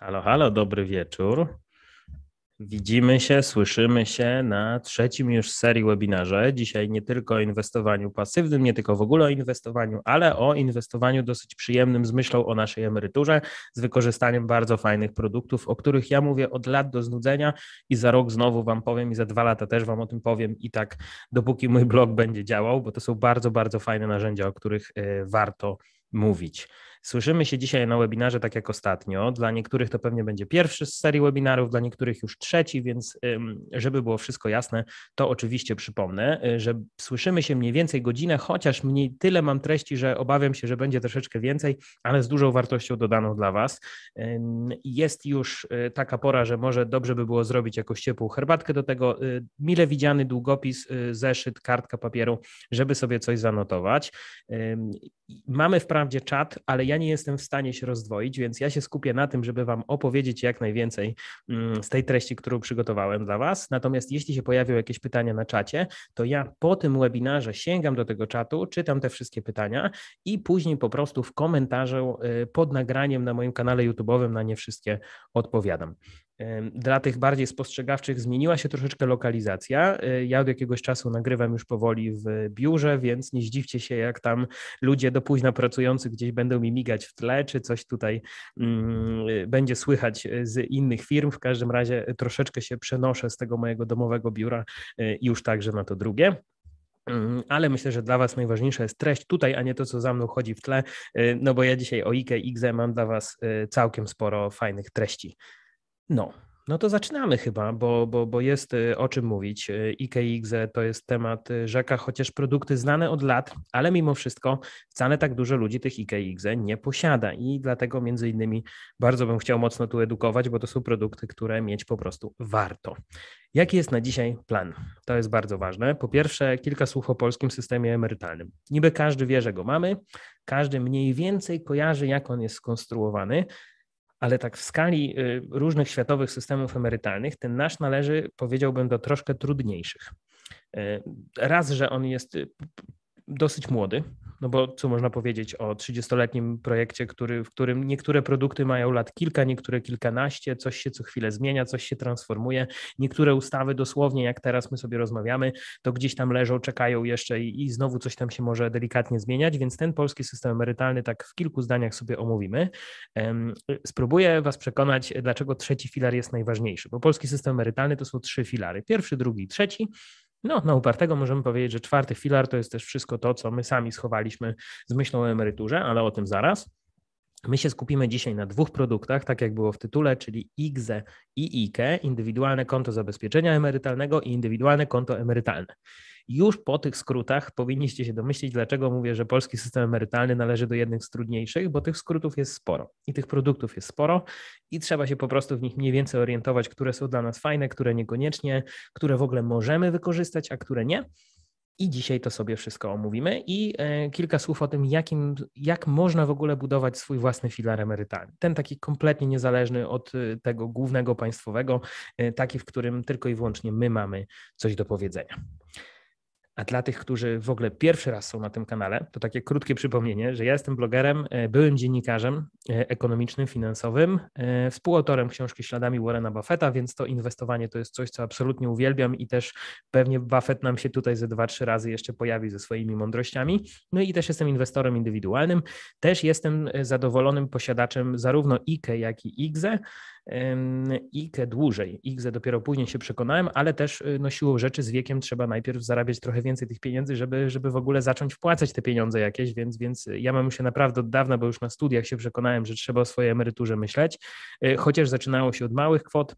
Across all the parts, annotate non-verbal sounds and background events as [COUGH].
Halo, halo, dobry wieczór. Widzimy się, słyszymy się na trzecim już serii webinarze. Dzisiaj nie tylko o inwestowaniu pasywnym, nie tylko w ogóle o inwestowaniu, ale o inwestowaniu dosyć przyjemnym z myślą o naszej emeryturze, z wykorzystaniem bardzo fajnych produktów, o których ja mówię od lat do znudzenia i za rok znowu Wam powiem i za dwa lata też Wam o tym powiem i tak dopóki mój blog będzie działał, bo to są bardzo, bardzo fajne narzędzia, o których y, warto mówić. Słyszymy się dzisiaj na webinarze, tak jak ostatnio. Dla niektórych to pewnie będzie pierwszy z serii webinarów, dla niektórych już trzeci, więc żeby było wszystko jasne, to oczywiście przypomnę, y, że słyszymy się mniej więcej godzinę, chociaż mniej tyle mam treści, że obawiam się, że będzie troszeczkę więcej, ale z dużą wartością dodaną dla Was. Jest już y, taka pora, że może dobrze by było zrobić jakąś ciepłą herbatkę do tego, y, mile widziany długopis, zeszyt, kartka papieru, żeby sobie coś zanotować. Mamy wprawdzie czat, ale ja ja nie jestem w stanie się rozdwoić, więc ja się skupię na tym, żeby Wam opowiedzieć jak najwięcej mm, z tej treści, którą przygotowałem dla Was. Natomiast jeśli się pojawią jakieś pytania na czacie, to ja po tym webinarze sięgam do tego czatu, czytam te wszystkie pytania i później po prostu w komentarzu y, pod nagraniem na moim kanale YouTube'owym na nie wszystkie odpowiadam dla tych bardziej spostrzegawczych zmieniła się troszeczkę lokalizacja. E, ja od jakiegoś czasu nagrywam już powoli w biurze, więc nie zdziwcie się, jak tam ludzie do późna pracujący gdzieś będą mi migać w tle, czy coś tutaj mm, będzie słychać z innych firm. W każdym razie troszeczkę się przenoszę z tego mojego domowego biura e, już także na to drugie. Mm, ale myślę, że dla Was najważniejsza jest treść tutaj, a nie to, co za mną chodzi w tle, e, no bo ja dzisiaj o IKE, XE mam dla Was całkiem sporo fajnych treści no, no to zaczynamy chyba, bo, bo, bo jest y, o czym mówić. Y, IKX to jest temat y, rzeka, chociaż produkty znane od lat, ale mimo wszystko wcale tak dużo ludzi tych IKX nie posiada i dlatego między innymi bardzo bym chciał mocno tu edukować, bo to są produkty, które mieć po prostu warto. Jaki jest na dzisiaj plan? To jest bardzo ważne. Po pierwsze, kilka słów o polskim systemie emerytalnym. Niby każdy wie, że go mamy, każdy mniej więcej kojarzy, jak on jest skonstruowany, ale tak w skali y, różnych światowych systemów emerytalnych, ten nasz należy, powiedziałbym, do troszkę trudniejszych. Y, raz, że on jest y, dosyć młody, no bo co można powiedzieć o 30-letnim projekcie, który, w którym niektóre produkty mają lat kilka, niektóre kilkanaście, coś się co chwilę zmienia, coś się transformuje. Niektóre ustawy dosłownie, jak teraz my sobie rozmawiamy, to gdzieś tam leżą, czekają jeszcze i, i znowu coś tam się może delikatnie zmieniać, więc ten polski system emerytalny tak w kilku zdaniach sobie omówimy. Spróbuję Was przekonać, dlaczego trzeci filar jest najważniejszy, bo polski system emerytalny to są trzy filary. Pierwszy, drugi i trzeci. No, na upartego możemy powiedzieć, że czwarty filar to jest też wszystko to, co my sami schowaliśmy z myślą o emeryturze, ale o tym zaraz. My się skupimy dzisiaj na dwóch produktach, tak jak było w tytule, czyli IGZE i IKE, y, indywidualne konto zabezpieczenia emerytalnego i indywidualne konto emerytalne. Już po tych skrótach powinniście się domyślić, dlaczego mówię, że polski system emerytalny należy do jednych z trudniejszych, bo tych skrótów jest sporo i tych produktów jest sporo i trzeba się po prostu w nich mniej więcej orientować, które są dla nas fajne, które niekoniecznie, które w ogóle możemy wykorzystać, a które nie. I dzisiaj to sobie wszystko omówimy i e, kilka słów o tym, jakim, jak można w ogóle budować swój własny filar emerytalny. Ten taki kompletnie niezależny od e, tego głównego państwowego, e, taki, w którym tylko i wyłącznie my mamy coś do powiedzenia. A dla tych, którzy w ogóle pierwszy raz są na tym kanale, to takie krótkie przypomnienie, że ja jestem blogerem, e, byłym dziennikarzem e, ekonomicznym, finansowym, e, współautorem książki Śladami Warrena Buffetta, więc to inwestowanie to jest coś, co absolutnie uwielbiam i też pewnie Buffett nam się tutaj ze dwa, trzy razy jeszcze pojawi ze swoimi mądrościami. No i też jestem inwestorem indywidualnym. Też jestem zadowolonym posiadaczem zarówno IKE, jak i IGZE. IKE dłużej. IKZE dopiero później się przekonałem, ale też y, no, siłą rzeczy z wiekiem trzeba najpierw zarabiać trochę więcej tych pieniędzy, żeby, żeby w ogóle zacząć wpłacać te pieniądze jakieś, więc, więc ja mam się naprawdę od dawna, bo już na studiach się przekonałem, że trzeba o swojej emeryturze myśleć, y, chociaż zaczynało się od małych kwot,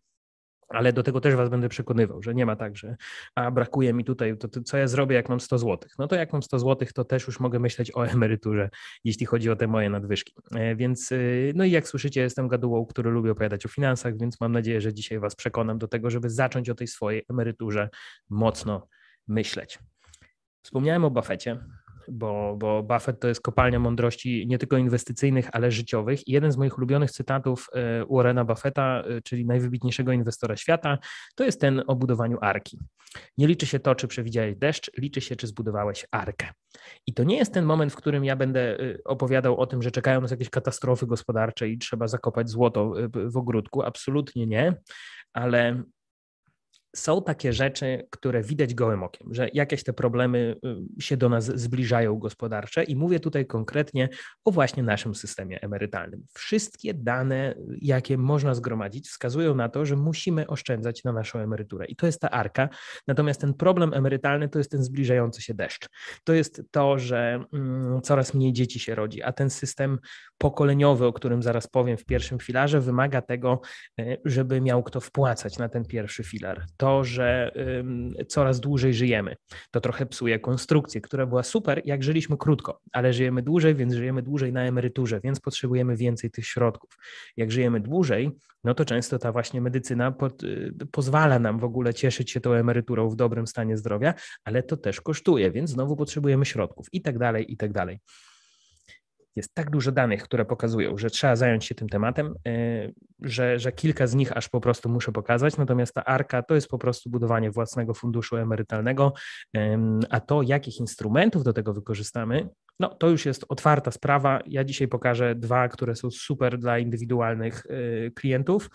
ale do tego też was będę przekonywał, że nie ma tak, że a brakuje mi tutaj, to, to co ja zrobię, jak mam 100 zł? No to jak mam 100 zł, to też już mogę myśleć o emeryturze, jeśli chodzi o te moje nadwyżki. E, więc, y, no i jak słyszycie, jestem gadułą, który lubi opowiadać o finansach, więc mam nadzieję, że dzisiaj was przekonam do tego, żeby zacząć o tej swojej emeryturze mocno myśleć. Wspomniałem o Buffecie, bo, bo Buffett to jest kopalnia mądrości nie tylko inwestycyjnych, ale życiowych. I jeden z moich ulubionych cytatów e, Warrena Buffetta, e, czyli najwybitniejszego inwestora świata, to jest ten o budowaniu arki. Nie liczy się to, czy przewidziałeś deszcz, liczy się, czy zbudowałeś arkę. I to nie jest ten moment, w którym ja będę e, opowiadał o tym, że czekają nas jakieś katastrofy gospodarcze i trzeba zakopać złoto w ogródku. Absolutnie nie, ale są takie rzeczy, które widać gołym okiem, że jakieś te problemy y, się do nas zbliżają gospodarcze i mówię tutaj konkretnie o właśnie naszym systemie emerytalnym. Wszystkie dane, jakie można zgromadzić, wskazują na to, że musimy oszczędzać na naszą emeryturę i to jest ta arka. Natomiast ten problem emerytalny to jest ten zbliżający się deszcz. To jest to, że mm, coraz mniej dzieci się rodzi, a ten system pokoleniowy, o którym zaraz powiem w pierwszym filarze, wymaga tego, y, żeby miał kto wpłacać na ten pierwszy filar to, że coraz dłużej żyjemy. To trochę psuje konstrukcję, która była super, jak żyliśmy krótko, ale żyjemy dłużej, więc żyjemy dłużej na emeryturze, więc potrzebujemy więcej tych środków. Jak żyjemy dłużej, no to często ta właśnie medycyna pod, y, pozwala nam w ogóle cieszyć się tą emeryturą w dobrym stanie zdrowia, ale to też kosztuje, więc znowu potrzebujemy środków i tak dalej, i tak dalej jest tak dużo danych, które pokazują, że trzeba zająć się tym tematem, y, że, że kilka z nich aż po prostu muszę pokazać. Natomiast ta arka to jest po prostu budowanie własnego funduszu emerytalnego, a to, jakich instrumentów do tego wykorzystamy, no to już jest otwarta sprawa. Ja dzisiaj pokażę dwa, które są super dla indywidualnych y, klientów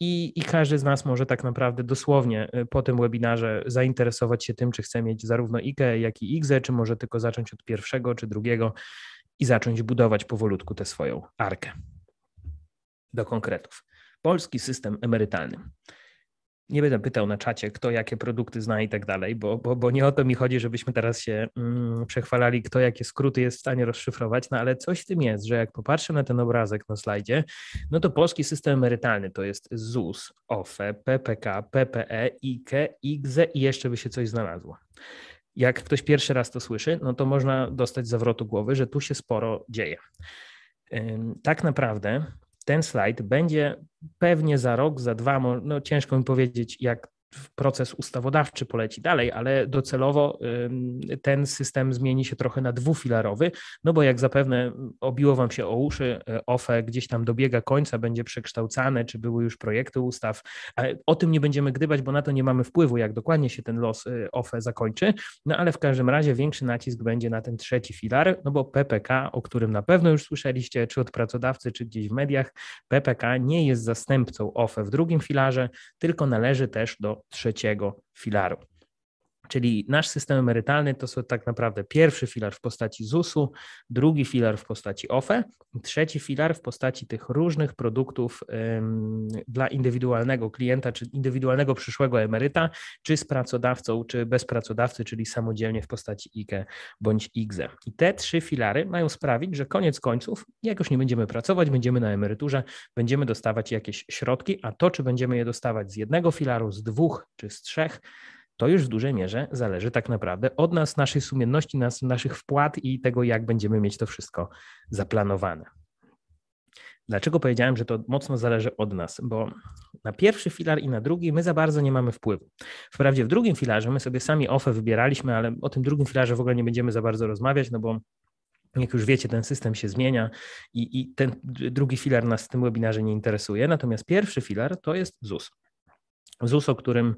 i, i każdy z nas może tak naprawdę dosłownie y, po tym webinarze zainteresować się tym, czy chce mieć zarówno IKE, jak i IGZE, czy może tylko zacząć od pierwszego czy drugiego i zacząć budować powolutku tę swoją arkę. Do konkretów. Polski system emerytalny. Nie będę pytał na czacie, kto jakie produkty zna i tak dalej, bo, bo, bo nie o to mi chodzi, żebyśmy teraz się mm, przechwalali, kto jakie skróty jest w stanie rozszyfrować, no ale coś w tym jest, że jak popatrzę na ten obrazek na slajdzie, no to polski system emerytalny to jest ZUS, OFE, PPK, PPE, IKE, IGZE i jeszcze by się coś znalazło jak ktoś pierwszy raz to słyszy, no to można dostać zawrotu głowy, że tu się sporo dzieje. Tak naprawdę ten slajd będzie pewnie za rok, za dwa, no ciężko mi powiedzieć, jak proces ustawodawczy poleci dalej, ale docelowo ten system zmieni się trochę na dwufilarowy, no bo jak zapewne obiło wam się o uszy, y, OFE gdzieś tam dobiega końca, będzie przekształcane, czy były już projekty ustaw. O tym nie będziemy gdybać, bo na to nie mamy wpływu, jak dokładnie się ten los y, OFE zakończy, no ale w każdym razie większy nacisk będzie na ten trzeci filar, no bo PPK, o którym na pewno już słyszeliście, czy od pracodawcy, czy gdzieś w mediach, PPK nie jest zastępcą OFE w drugim filarze, tylko należy też do trzeciego filaru. Czyli nasz system emerytalny to są tak naprawdę pierwszy filar w postaci ZUS-u, drugi filar w postaci OFE, trzeci filar w postaci tych różnych produktów ym, dla indywidualnego klienta, czy indywidualnego przyszłego emeryta, czy z pracodawcą, czy bez pracodawcy, czyli samodzielnie w postaci IKE bądź IGZE. I te trzy filary mają sprawić, że koniec końców jakoś nie będziemy pracować, będziemy na emeryturze, będziemy dostawać jakieś środki, a to, czy będziemy je dostawać z jednego filaru, z dwóch czy z trzech, to już w dużej mierze zależy tak naprawdę od nas, naszej sumienności, nas, naszych wpłat i tego, jak będziemy mieć to wszystko zaplanowane. Dlaczego powiedziałem, że to mocno zależy od nas? Bo na pierwszy filar i na drugi my za bardzo nie mamy wpływu. Wprawdzie w drugim filarze my sobie sami OFE wybieraliśmy, ale o tym drugim filarze w ogóle nie będziemy za bardzo rozmawiać, no bo jak już wiecie, ten system się zmienia i, i ten drugi filar nas w tym webinarze nie interesuje. Natomiast pierwszy filar to jest ZUS. ZUS, o którym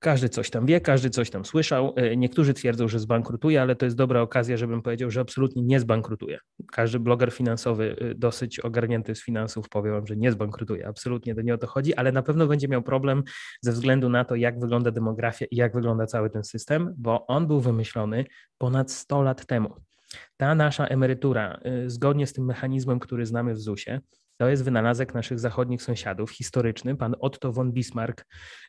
każdy coś tam wie, każdy coś tam słyszał. E, niektórzy twierdzą, że zbankrutuje, ale to jest dobra okazja, żebym powiedział, że absolutnie nie zbankrutuje. Każdy bloger finansowy e, dosyć ogarnięty z finansów powie wam, że nie zbankrutuje. Absolutnie to nie o to chodzi, ale na pewno będzie miał problem ze względu na to, jak wygląda demografia i jak wygląda cały ten system, bo on był wymyślony ponad 100 lat temu. Ta nasza emerytura, e, zgodnie z tym mechanizmem, który znamy w ZUS-ie, to jest wynalazek naszych zachodnich sąsiadów, historyczny. Pan Otto von Bismarck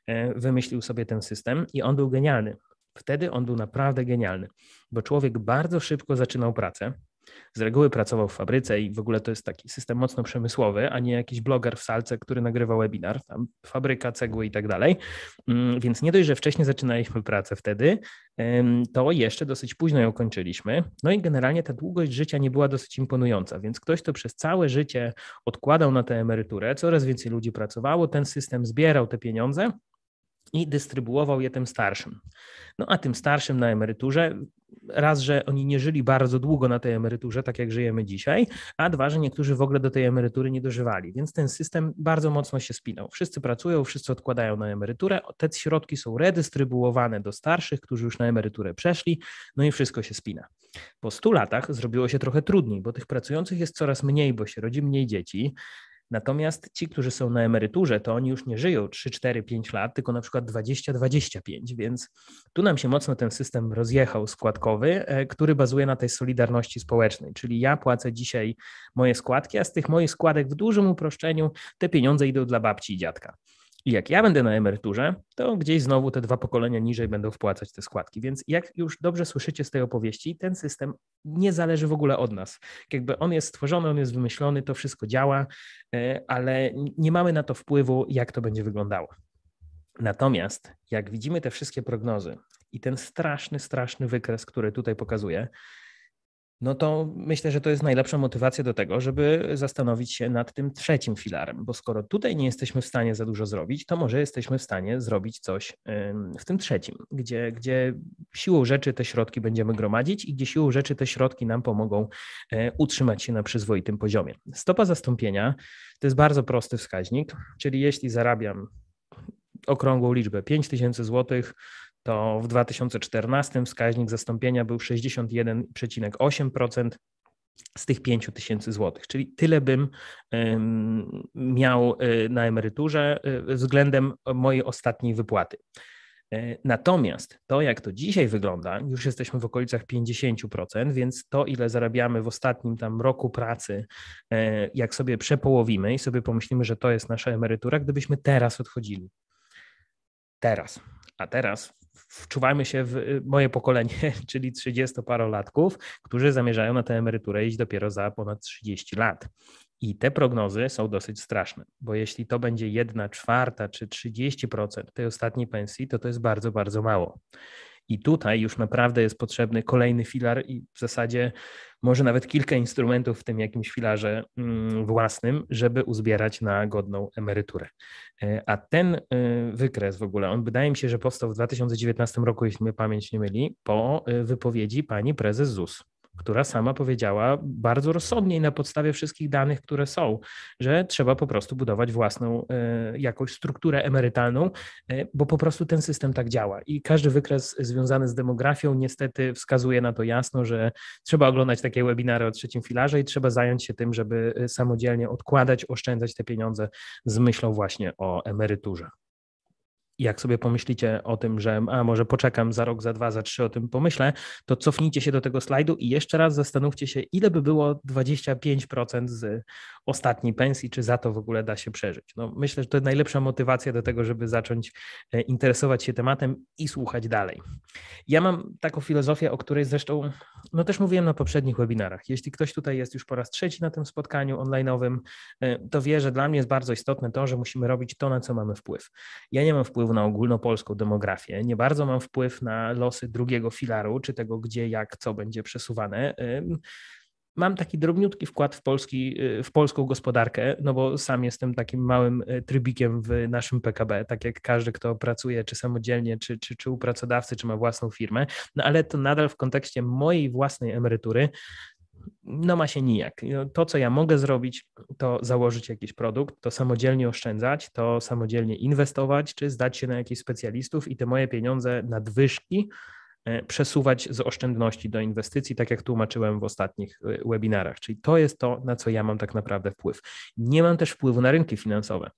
e, wymyślił sobie ten system i on był genialny. Wtedy on był naprawdę genialny, bo człowiek bardzo szybko zaczynał pracę, z reguły pracował w fabryce i w ogóle to jest taki system mocno przemysłowy, a nie jakiś bloger w salce, który nagrywa webinar, tam fabryka, cegły i tak dalej. Mm, więc nie dość, że wcześniej zaczynaliśmy pracę wtedy, to jeszcze dosyć późno ją kończyliśmy. No i generalnie ta długość życia nie była dosyć imponująca, więc ktoś, kto przez całe życie odkładał na tę emeryturę, coraz więcej ludzi pracowało, ten system zbierał te pieniądze, i dystrybuował je tym starszym. No a tym starszym na emeryturze, raz, że oni nie żyli bardzo długo na tej emeryturze, tak jak żyjemy dzisiaj, a dwa, że niektórzy w ogóle do tej emerytury nie dożywali, więc ten system bardzo mocno się spinał. Wszyscy pracują, wszyscy odkładają na emeryturę, te środki są redystrybuowane do starszych, którzy już na emeryturę przeszli, no i wszystko się spina. Po 100 latach zrobiło się trochę trudniej, bo tych pracujących jest coraz mniej, bo się rodzi mniej dzieci, Natomiast ci, którzy są na emeryturze, to oni już nie żyją 3, 4, 5 lat, tylko na przykład 20, 25, więc tu nam się mocno ten system rozjechał składkowy, e, który bazuje na tej solidarności społecznej, czyli ja płacę dzisiaj moje składki, a z tych moich składek w dużym uproszczeniu te pieniądze idą dla babci i dziadka. I jak ja będę na emeryturze, to gdzieś znowu te dwa pokolenia niżej będą wpłacać te składki. Więc jak już dobrze słyszycie z tej opowieści, ten system nie zależy w ogóle od nas. Jakby on jest stworzony, on jest wymyślony, to wszystko działa, e, ale nie mamy na to wpływu, jak to będzie wyglądało. Natomiast jak widzimy te wszystkie prognozy i ten straszny, straszny wykres, który tutaj pokazuję, no to myślę, że to jest najlepsza motywacja do tego, żeby zastanowić się nad tym trzecim filarem, bo skoro tutaj nie jesteśmy w stanie za dużo zrobić, to może jesteśmy w stanie zrobić coś w tym trzecim, gdzie, gdzie siłą rzeczy te środki będziemy gromadzić i gdzie siłą rzeczy te środki nam pomogą e, utrzymać się na przyzwoitym poziomie. Stopa zastąpienia to jest bardzo prosty wskaźnik, czyli jeśli zarabiam okrągłą liczbę 5000 złotych, to w 2014 wskaźnik zastąpienia był 61,8% z tych 5 tysięcy złotych, czyli tyle bym miał e, na emeryturze e, względem mojej ostatniej wypłaty. E, natomiast to, jak to dzisiaj wygląda, już jesteśmy w okolicach 50%, więc to, ile zarabiamy w ostatnim tam roku pracy, jak sobie przepołowimy i sobie pomyślimy, że to jest nasza emerytura, gdybyśmy teraz odchodzili. Teraz. A teraz wczuwajmy się w y, moje pokolenie, [LAUGHS] czyli 30-parolatków, którzy zamierzają na tę emeryturę iść dopiero za ponad 30 lat. I te prognozy są dosyć straszne, bo jeśli to będzie 1 czwarta czy 30% tej ostatniej pensji, to to jest bardzo, bardzo mało. I tutaj już naprawdę jest potrzebny kolejny filar i w zasadzie może nawet kilka instrumentów w tym jakimś filarze mm, własnym, żeby uzbierać na godną emeryturę. E, a ten e, wykres w ogóle, on wydaje mi się, że powstał w 2019 roku, jeśli mnie pamięć nie myli, po e, wypowiedzi pani prezes ZUS która sama powiedziała bardzo rozsądnie i na podstawie wszystkich danych, które są, że trzeba po prostu budować własną e, jakąś strukturę emerytalną, e, bo po prostu ten system tak działa. I każdy wykres związany z demografią niestety wskazuje na to jasno, że trzeba oglądać takie webinary o trzecim filarze i trzeba zająć się tym, żeby e, samodzielnie odkładać, oszczędzać te pieniądze z myślą właśnie o emeryturze jak sobie pomyślicie o tym, że a może poczekam za rok, za dwa, za trzy, o tym pomyślę, to cofnijcie się do tego slajdu i jeszcze raz zastanówcie się, ile by było 25% z ostatniej pensji, czy za to w ogóle da się przeżyć. No, myślę, że to jest najlepsza motywacja do tego, żeby zacząć e, interesować się tematem i słuchać dalej. Ja mam taką filozofię, o której zresztą no też mówiłem na poprzednich webinarach. Jeśli ktoś tutaj jest już po raz trzeci na tym spotkaniu online'owym, e, to wie, że dla mnie jest bardzo istotne to, że musimy robić to, na co mamy wpływ. Ja nie mam wpływu na ogólnopolską demografię, nie bardzo mam wpływ na losy drugiego filaru, czy tego, gdzie, jak, co będzie przesuwane mam taki drobniutki wkład w, polski, y, w polską gospodarkę, no bo sam jestem takim małym y, trybikiem w naszym PKB, tak jak każdy, kto pracuje czy samodzielnie, czy, czy, czy u pracodawcy, czy ma własną firmę, no ale to nadal w kontekście mojej własnej emerytury no ma się nijak. To, co ja mogę zrobić, to założyć jakiś produkt, to samodzielnie oszczędzać, to samodzielnie inwestować, czy zdać się na jakichś specjalistów i te moje pieniądze nadwyżki e, przesuwać z oszczędności do inwestycji, tak jak tłumaczyłem w ostatnich e, webinarach. Czyli to jest to, na co ja mam tak naprawdę wpływ. Nie mam też wpływu na rynki finansowe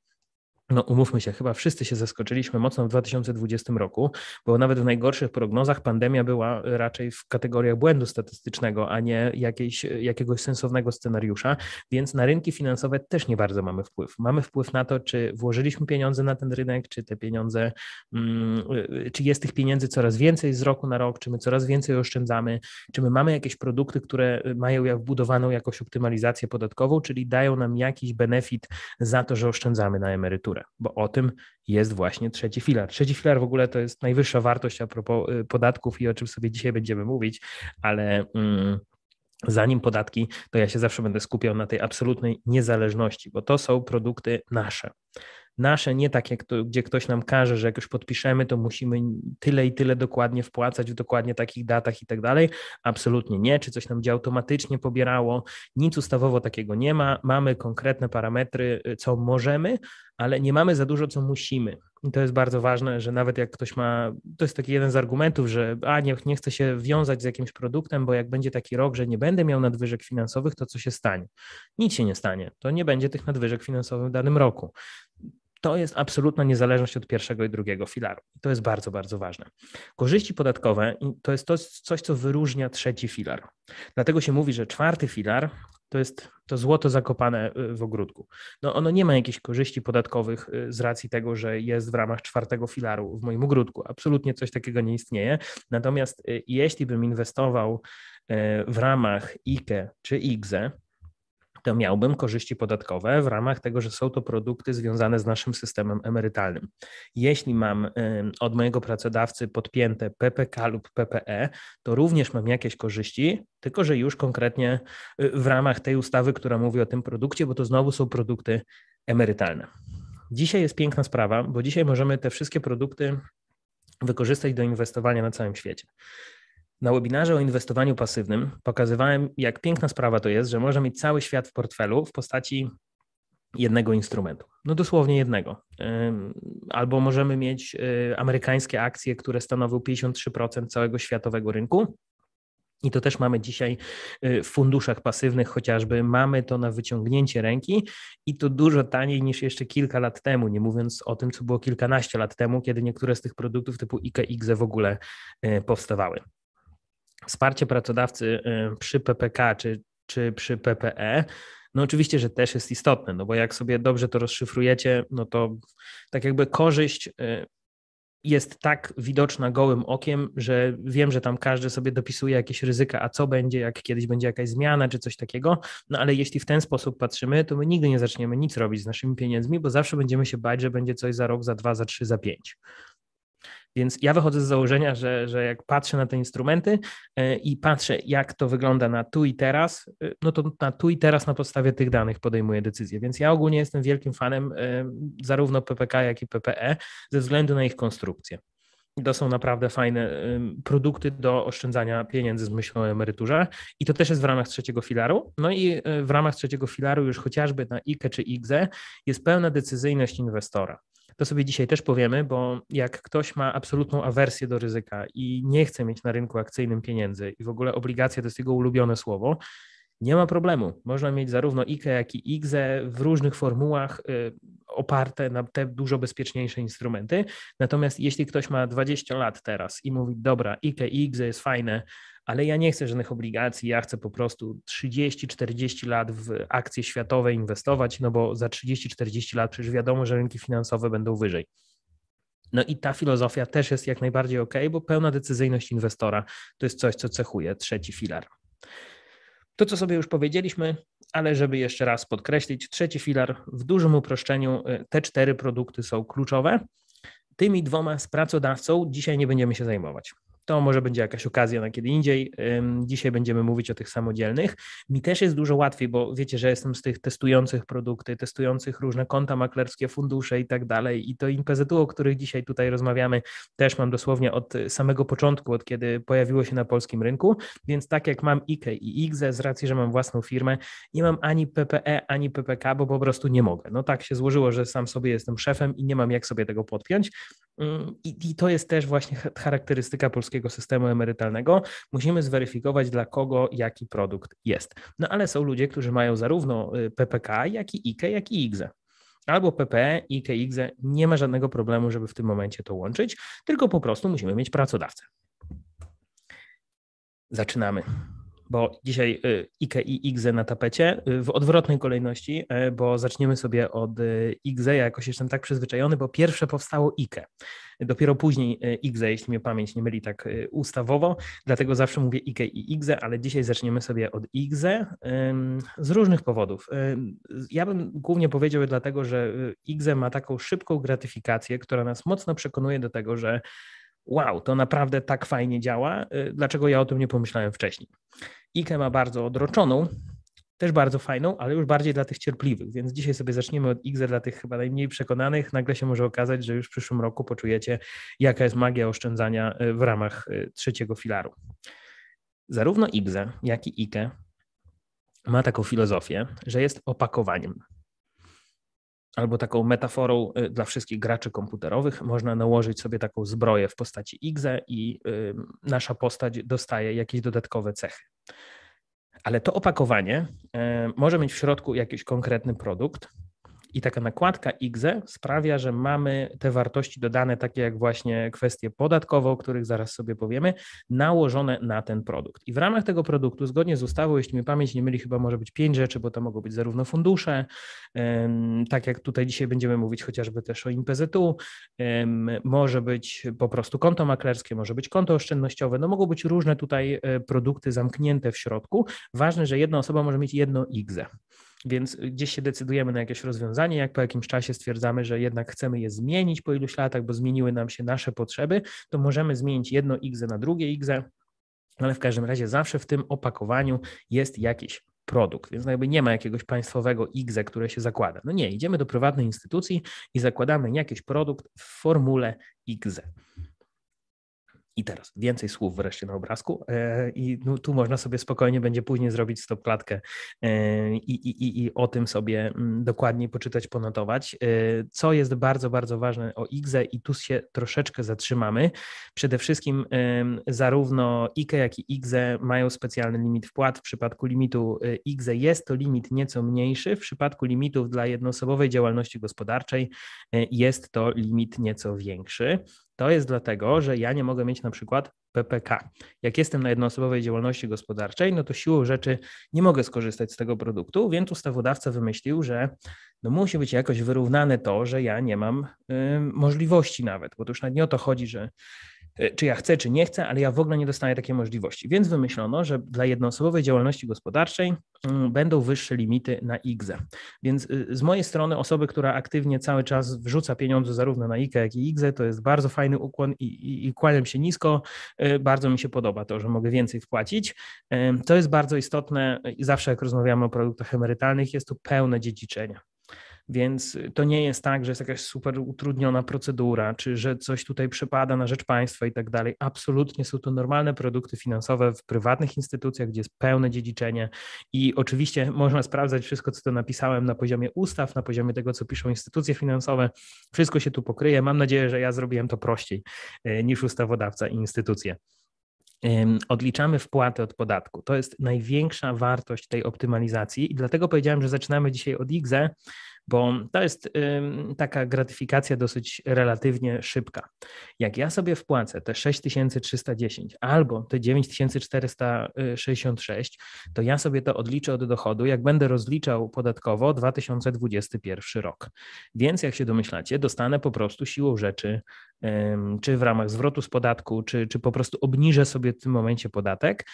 no umówmy się, chyba wszyscy się zaskoczyliśmy mocno w 2020 roku, bo nawet w najgorszych prognozach pandemia była raczej w kategoriach błędu statystycznego, a nie jakiejś, jakiegoś sensownego scenariusza, więc na rynki finansowe też nie bardzo mamy wpływ. Mamy wpływ na to, czy włożyliśmy pieniądze na ten rynek, czy te pieniądze, mm, czy jest tych pieniędzy coraz więcej z roku na rok, czy my coraz więcej oszczędzamy, czy my mamy jakieś produkty, które mają wbudowaną jakąś optymalizację podatkową, czyli dają nam jakiś benefit za to, że oszczędzamy na emeryturę bo o tym jest właśnie trzeci filar. Trzeci filar w ogóle to jest najwyższa wartość a propos y, podatków i o czym sobie dzisiaj będziemy mówić, ale. Mm, zanim podatki, to ja się zawsze będę skupiał na tej absolutnej niezależności, bo to są produkty nasze nasze, nie tak jak gdzie ktoś nam każe, że jak już podpiszemy, to musimy tyle i tyle dokładnie wpłacać w dokładnie takich datach i tak dalej. Absolutnie nie, czy coś nam gdzie automatycznie pobierało. Nic ustawowo takiego nie ma. Mamy konkretne parametry, y, co możemy, ale nie mamy za dużo, co musimy. I to jest bardzo ważne, że nawet jak ktoś ma, to jest taki jeden z argumentów, że a nie, nie chcę się wiązać z jakimś produktem, bo jak będzie taki rok, że nie będę miał nadwyżek finansowych, to co się stanie? Nic się nie stanie. To nie będzie tych nadwyżek finansowych w danym roku to jest absolutna niezależność od pierwszego i drugiego filaru. To jest bardzo, bardzo ważne. Korzyści podatkowe to jest to, coś, co wyróżnia trzeci filar. Dlatego się mówi, że czwarty filar to jest to złoto zakopane y, w ogródku. No ono nie ma jakichś korzyści podatkowych y, z racji tego, że jest w ramach czwartego filaru w moim ogródku. Absolutnie coś takiego nie istnieje. Natomiast y, jeśli bym inwestował w ramach IKE czy IGZE, to miałbym korzyści podatkowe w ramach tego, że są to produkty związane z naszym systemem emerytalnym. Jeśli mam od mojego pracodawcy podpięte PPK lub PPE, to również mam jakieś korzyści, tylko że już konkretnie y, w ramach tej ustawy, która mówi o tym produkcie, bo to znowu są produkty emerytalne. Dzisiaj jest piękna sprawa, bo dzisiaj możemy te wszystkie produkty wykorzystać do inwestowania na całym świecie. Na webinarze o inwestowaniu pasywnym pokazywałem, jak piękna sprawa to jest, że można mieć cały świat w portfelu w postaci jednego instrumentu. No dosłownie jednego. Albo możemy mieć e, amerykańskie akcje, które stanowią 53% całego światowego rynku. I to też mamy dzisiaj e, w funduszach pasywnych, chociażby mamy to na wyciągnięcie ręki i to dużo taniej niż jeszcze kilka lat temu, nie mówiąc o tym, co było kilkanaście lat temu, kiedy niektóre z tych produktów typu IKX w ogóle e, powstawały wsparcie pracodawcy y, przy PPK czy, czy przy PPE, no oczywiście, że też jest istotne, no bo jak sobie dobrze to rozszyfrujecie, no to tak jakby korzyść y, jest tak widoczna gołym okiem, że wiem, że tam każdy sobie dopisuje jakieś ryzyka, a co będzie, jak kiedyś będzie jakaś zmiana czy coś takiego. No ale jeśli w ten sposób patrzymy, to my nigdy nie zaczniemy nic robić z naszymi pieniędzmi, bo zawsze będziemy się bać, że będzie coś za rok, za dwa, za trzy, za pięć. Więc ja wychodzę z założenia, że, że jak patrzę na te instrumenty e, i patrzę, jak to wygląda na tu i teraz, e, no to na tu i teraz na podstawie tych danych podejmuję decyzję. Więc ja ogólnie jestem wielkim fanem e, zarówno PPK, jak i PPE ze względu na ich konstrukcję. To są naprawdę fajne produkty do oszczędzania pieniędzy z myślą o emeryturze i to też jest w ramach trzeciego filaru. No i w ramach trzeciego filaru już chociażby na IKE czy IGZE jest pełna decyzyjność inwestora. To sobie dzisiaj też powiemy, bo jak ktoś ma absolutną awersję do ryzyka i nie chce mieć na rynku akcyjnym pieniędzy i w ogóle obligacja to jest jego ulubione słowo, nie ma problemu. Można mieć zarówno IKE, jak i IGZE w różnych formułach y, oparte na te dużo bezpieczniejsze instrumenty. Natomiast jeśli ktoś ma 20 lat teraz i mówi, dobra, IKE i IGZE jest fajne, ale ja nie chcę żadnych obligacji, ja chcę po prostu 30-40 lat w akcje światowe inwestować, no bo za 30-40 lat przecież wiadomo, że rynki finansowe będą wyżej. No i ta filozofia też jest jak najbardziej ok, bo pełna decyzyjność inwestora to jest coś, co cechuje trzeci filar. To, co sobie już powiedzieliśmy, ale żeby jeszcze raz podkreślić, trzeci filar w dużym uproszczeniu, y, te cztery produkty są kluczowe. Tymi dwoma z pracodawcą dzisiaj nie będziemy się zajmować. To może będzie jakaś okazja na kiedy indziej. Dzisiaj będziemy mówić o tych samodzielnych. Mi też jest dużo łatwiej, bo wiecie, że jestem z tych testujących produkty, testujących różne konta maklerskie, fundusze i tak dalej. I to imprezetu, o których dzisiaj tutaj rozmawiamy, też mam dosłownie od samego początku, od kiedy pojawiło się na polskim rynku. Więc tak jak mam IKE i IGZE, z racji, że mam własną firmę, nie mam ani PPE, ani PPK, bo po prostu nie mogę. No tak się złożyło, że sam sobie jestem szefem i nie mam jak sobie tego podpiąć. I, i to jest też właśnie charakterystyka polskiego polskiego systemu emerytalnego, musimy zweryfikować, dla kogo jaki produkt jest. No ale są ludzie, którzy mają zarówno y, PPK, jak i IKE, jak i IGZE albo PP IKE, IGZE, nie ma żadnego problemu, żeby w tym momencie to łączyć, tylko po prostu musimy mieć pracodawcę. Zaczynamy bo dzisiaj y, Ike i Igze na tapecie y, w odwrotnej kolejności, y, bo zaczniemy sobie od Igze. Ja jakoś jestem tak przyzwyczajony, bo pierwsze powstało Ike. Dopiero później Igze, jeśli mnie pamięć nie myli tak ustawowo, dlatego zawsze mówię Ike i Igze, ale dzisiaj zaczniemy sobie od Igze z różnych powodów. Ja bym głównie powiedział dlatego, że Igze ma taką szybką gratyfikację, która nas mocno przekonuje do tego, że wow, to naprawdę tak fajnie działa, dlaczego ja o tym nie pomyślałem wcześniej. IKE ma bardzo odroczoną, też bardzo fajną, ale już bardziej dla tych cierpliwych. Więc dzisiaj sobie zaczniemy od Igze dla tych chyba najmniej przekonanych. Nagle się może okazać, że już w przyszłym roku poczujecie, jaka jest magia oszczędzania e, w ramach e, trzeciego filaru. Zarówno Igze, jak i Ike ma taką filozofię, że jest opakowaniem. Albo taką metaforą e, dla wszystkich graczy komputerowych można nałożyć sobie taką zbroję w postaci Igze i nasza postać dostaje jakieś dodatkowe cechy. Ale to opakowanie e, może mieć w środku jakiś konkretny produkt, i taka nakładka IGZE sprawia, że mamy te wartości dodane, takie jak właśnie kwestie podatkowe, o których zaraz sobie powiemy, nałożone na ten produkt. I w ramach tego produktu, zgodnie z ustawą, jeśli mi pamięć nie myli, chyba może być pięć rzeczy, bo to mogą być zarówno fundusze, tak jak tutaj dzisiaj będziemy mówić chociażby też o impezytu, może być po prostu konto maklerskie, może być konto oszczędnościowe, no mogą być różne tutaj e, produkty zamknięte w środku. Ważne, że jedna osoba może mieć jedno IGZE. Więc y, gdzieś się decydujemy na jakieś rozwiązanie, jak po jakimś czasie stwierdzamy, że jednak chcemy je zmienić po iluś latach, bo zmieniły nam się nasze potrzeby, to możemy zmienić jedno X na drugie X, ale w każdym razie zawsze w tym opakowaniu jest jakiś produkt, więc jakby nie ma jakiegoś państwowego X, które się zakłada. No nie, idziemy do prywatnej instytucji i zakładamy jakiś produkt w formule X. I teraz więcej słów wreszcie na obrazku e, i no, tu można sobie spokojnie będzie później zrobić stop klatkę e, i, i, i, i o tym sobie mm, dokładniej poczytać, ponotować. E, co jest bardzo, bardzo ważne o IGZE i tu się troszeczkę zatrzymamy. Przede wszystkim zarówno IKE, jak i IGZE mają specjalny limit wpłat. W przypadku limitu IGZE jest to limit nieco mniejszy. W przypadku limitów dla jednoosobowej działalności gospodarczej jest to limit nieco większy. To jest dlatego, że ja nie mogę mieć na przykład PPK. Jak jestem na jednoosobowej działalności gospodarczej, no to siłą rzeczy nie mogę skorzystać z tego produktu, więc ustawodawca wymyślił, że no musi być jakoś wyrównane to, że ja nie mam y, możliwości nawet, bo to już na nie o to chodzi, że E, czy ja chcę, czy nie chcę, ale ja w ogóle nie dostaję takiej możliwości. Więc wymyślono, że dla jednoosobowej działalności gospodarczej mm, będą wyższe limity na IGZE. Więc y, z mojej strony osoby, która aktywnie cały czas wrzuca pieniądze zarówno na IKE, jak i IGZE, to jest bardzo fajny ukłon i, i, i się nisko. E, bardzo mi się podoba to, że mogę więcej wpłacić. E, to jest bardzo istotne i zawsze jak rozmawiamy o produktach emerytalnych, jest tu pełne dziedziczenie. Więc y, to nie jest tak, że jest jakaś super utrudniona procedura, czy że coś tutaj przepada na rzecz państwa i tak dalej. Absolutnie są to normalne produkty finansowe w prywatnych instytucjach, gdzie jest pełne dziedziczenie i oczywiście można sprawdzać wszystko, co to napisałem na poziomie ustaw, na poziomie tego, co piszą instytucje finansowe. Wszystko się tu pokryje. Mam nadzieję, że ja zrobiłem to prościej y, niż ustawodawca i instytucje odliczamy wpłaty od podatku. To jest największa wartość tej optymalizacji i dlatego powiedziałem, że zaczynamy dzisiaj od IGZE, bo to jest taka gratyfikacja dosyć relatywnie szybka. Jak ja sobie wpłacę te 6310 albo te 9466, to ja sobie to odliczę od dochodu, jak będę rozliczał podatkowo 2021 rok. Więc jak się domyślacie, dostanę po prostu siłą rzeczy, czy w ramach zwrotu z podatku, czy, czy po prostu obniżę sobie w tym momencie podatek,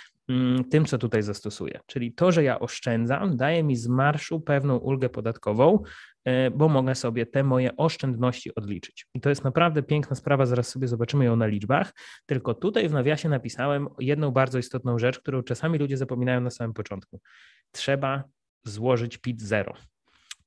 tym co tutaj zastosuję. Czyli to, że ja oszczędzam, daje mi z marszu pewną ulgę podatkową, E, bo mogę sobie te moje oszczędności odliczyć. I to jest naprawdę piękna sprawa, zaraz sobie zobaczymy ją na liczbach. Tylko tutaj w nawiasie napisałem jedną bardzo istotną rzecz, którą czasami ludzie zapominają na samym początku. Trzeba złożyć PIT zero.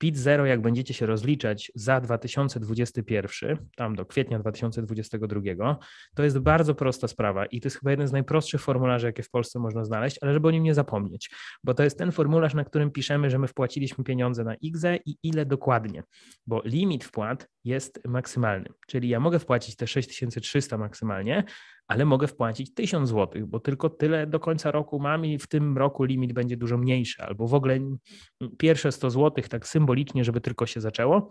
PIT Zero, jak będziecie się rozliczać za 2021, tam do kwietnia 2022, to jest bardzo prosta sprawa i to jest chyba jeden z najprostszych formularzy, jakie w Polsce można znaleźć, ale żeby o nim nie zapomnieć, bo to jest ten formularz, na którym piszemy, że my wpłaciliśmy pieniądze na IGZE i ile dokładnie, bo limit wpłat jest maksymalny, czyli ja mogę wpłacić te 6300 maksymalnie, ale mogę wpłacić 1000 zł, bo tylko tyle do końca roku mam i w tym roku limit będzie dużo mniejszy, albo w ogóle pierwsze 100 zł tak symbolicznie, żeby tylko się zaczęło.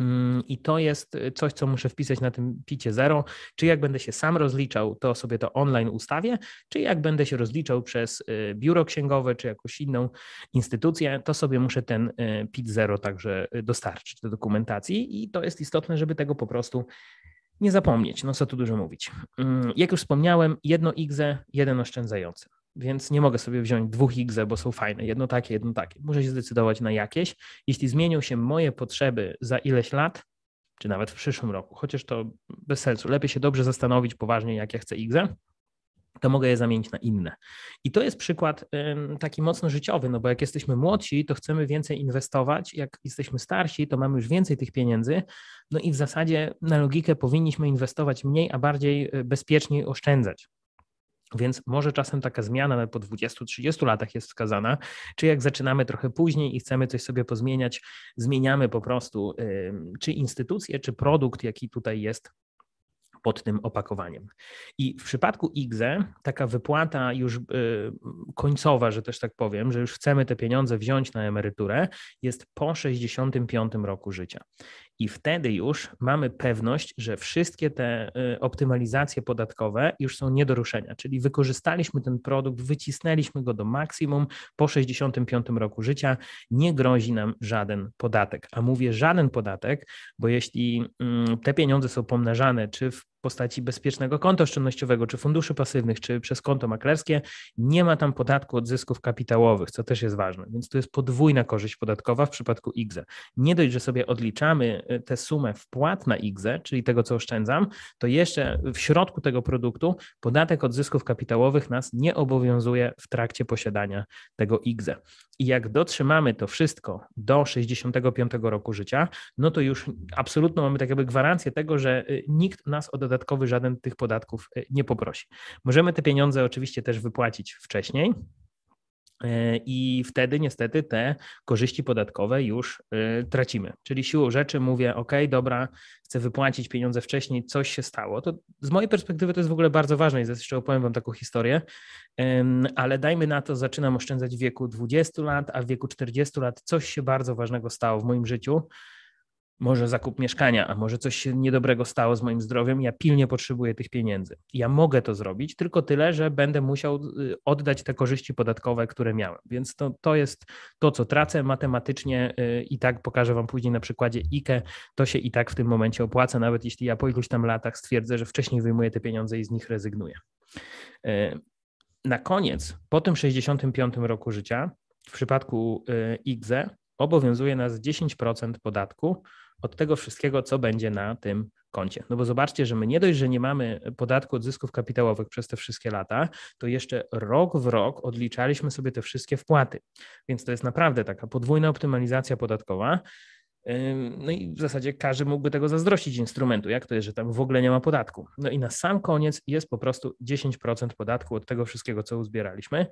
Mm, I to jest coś, co muszę wpisać na tym picie zero. Czy jak będę się sam rozliczał, to sobie to online ustawię, czy jak będę się rozliczał przez y, biuro księgowe, czy jakąś inną instytucję, to sobie muszę ten y, pit zero także y, dostarczyć do dokumentacji. I to jest istotne, żeby tego po prostu nie zapomnieć, no co tu dużo mówić. Mm, jak już wspomniałem, jedno IGZE, jeden oszczędzający, więc nie mogę sobie wziąć dwóch IGZE, bo są fajne, jedno takie, jedno takie. Muszę się zdecydować na jakieś. Jeśli zmienią się moje potrzeby za ileś lat, czy nawet w przyszłym roku, chociaż to bez sensu, lepiej się dobrze zastanowić poważnie, jak ja chcę IGZE, to mogę je zamienić na inne. I to jest przykład taki mocno życiowy, no bo jak jesteśmy młodsi, to chcemy więcej inwestować, jak jesteśmy starsi, to mamy już więcej tych pieniędzy, no i w zasadzie na logikę powinniśmy inwestować mniej, a bardziej e, bezpieczniej oszczędzać. Więc może czasem taka zmiana po 20-30 latach jest wskazana, czy jak zaczynamy trochę później i chcemy coś sobie pozmieniać, zmieniamy po prostu czy instytucję, czy produkt, jaki tutaj jest pod tym opakowaniem. I w przypadku IGZE taka wypłata już y, końcowa, że też tak powiem, że już chcemy te pieniądze wziąć na emeryturę, jest po 65 roku życia. I wtedy już mamy pewność, że wszystkie te y, optymalizacje podatkowe już są nie do ruszenia, czyli wykorzystaliśmy ten produkt, wycisnęliśmy go do maksimum po 65 roku życia, nie grozi nam żaden podatek. A mówię żaden podatek, bo jeśli mm, te pieniądze są pomnażane czy w postaci bezpiecznego konta oszczędnościowego, czy funduszy pasywnych, czy przez konto maklerskie, nie ma tam podatku od zysków kapitałowych, co też jest ważne. Więc tu jest podwójna korzyść podatkowa w przypadku IGZE. Nie dość, że sobie odliczamy y, tę sumę wpłat na IGZE, czyli tego, co oszczędzam, to jeszcze w środku tego produktu podatek od zysków kapitałowych nas nie obowiązuje w trakcie posiadania tego IGZE. I jak dotrzymamy to wszystko do 65 roku życia, no to już absolutno mamy tak jakby gwarancję tego, że y, nikt nas od dodatkowy żaden tych podatków e, nie poprosi. Możemy te pieniądze oczywiście też wypłacić wcześniej. E, I wtedy niestety te korzyści podatkowe już e, tracimy. Czyli siłą rzeczy mówię, OK, dobra, chcę wypłacić pieniądze wcześniej, coś się stało. To z mojej perspektywy to jest w ogóle bardzo ważne i jeszcze opowiem Wam taką historię, ale dajmy na to, zaczynam oszczędzać w wieku 20 lat, a w wieku 40 lat coś się bardzo ważnego stało w moim życiu może zakup mieszkania, a może coś się niedobrego stało z moim zdrowiem, ja pilnie potrzebuję tych pieniędzy. Ja mogę to zrobić, tylko tyle, że będę musiał y, oddać te korzyści podatkowe, które miałem. Więc to, to jest to, co tracę matematycznie y, i tak pokażę Wam później na przykładzie IKE. To się i tak w tym momencie opłaca, nawet jeśli ja po iluś tam latach stwierdzę, że wcześniej wyjmuję te pieniądze i z nich rezygnuję. Y, na koniec, po tym 65 roku życia, w przypadku IGZE, obowiązuje nas 10% podatku od tego wszystkiego, co będzie na tym koncie. No bo zobaczcie, że my nie dość, że nie mamy podatku od zysków kapitałowych przez te wszystkie lata, to jeszcze rok w rok odliczaliśmy sobie te wszystkie wpłaty. Więc to jest naprawdę taka podwójna optymalizacja podatkowa. No i w zasadzie każdy mógłby tego zazdrościć instrumentu. Jak to jest, że tam w ogóle nie ma podatku? No i na sam koniec jest po prostu 10% podatku od tego wszystkiego, co uzbieraliśmy.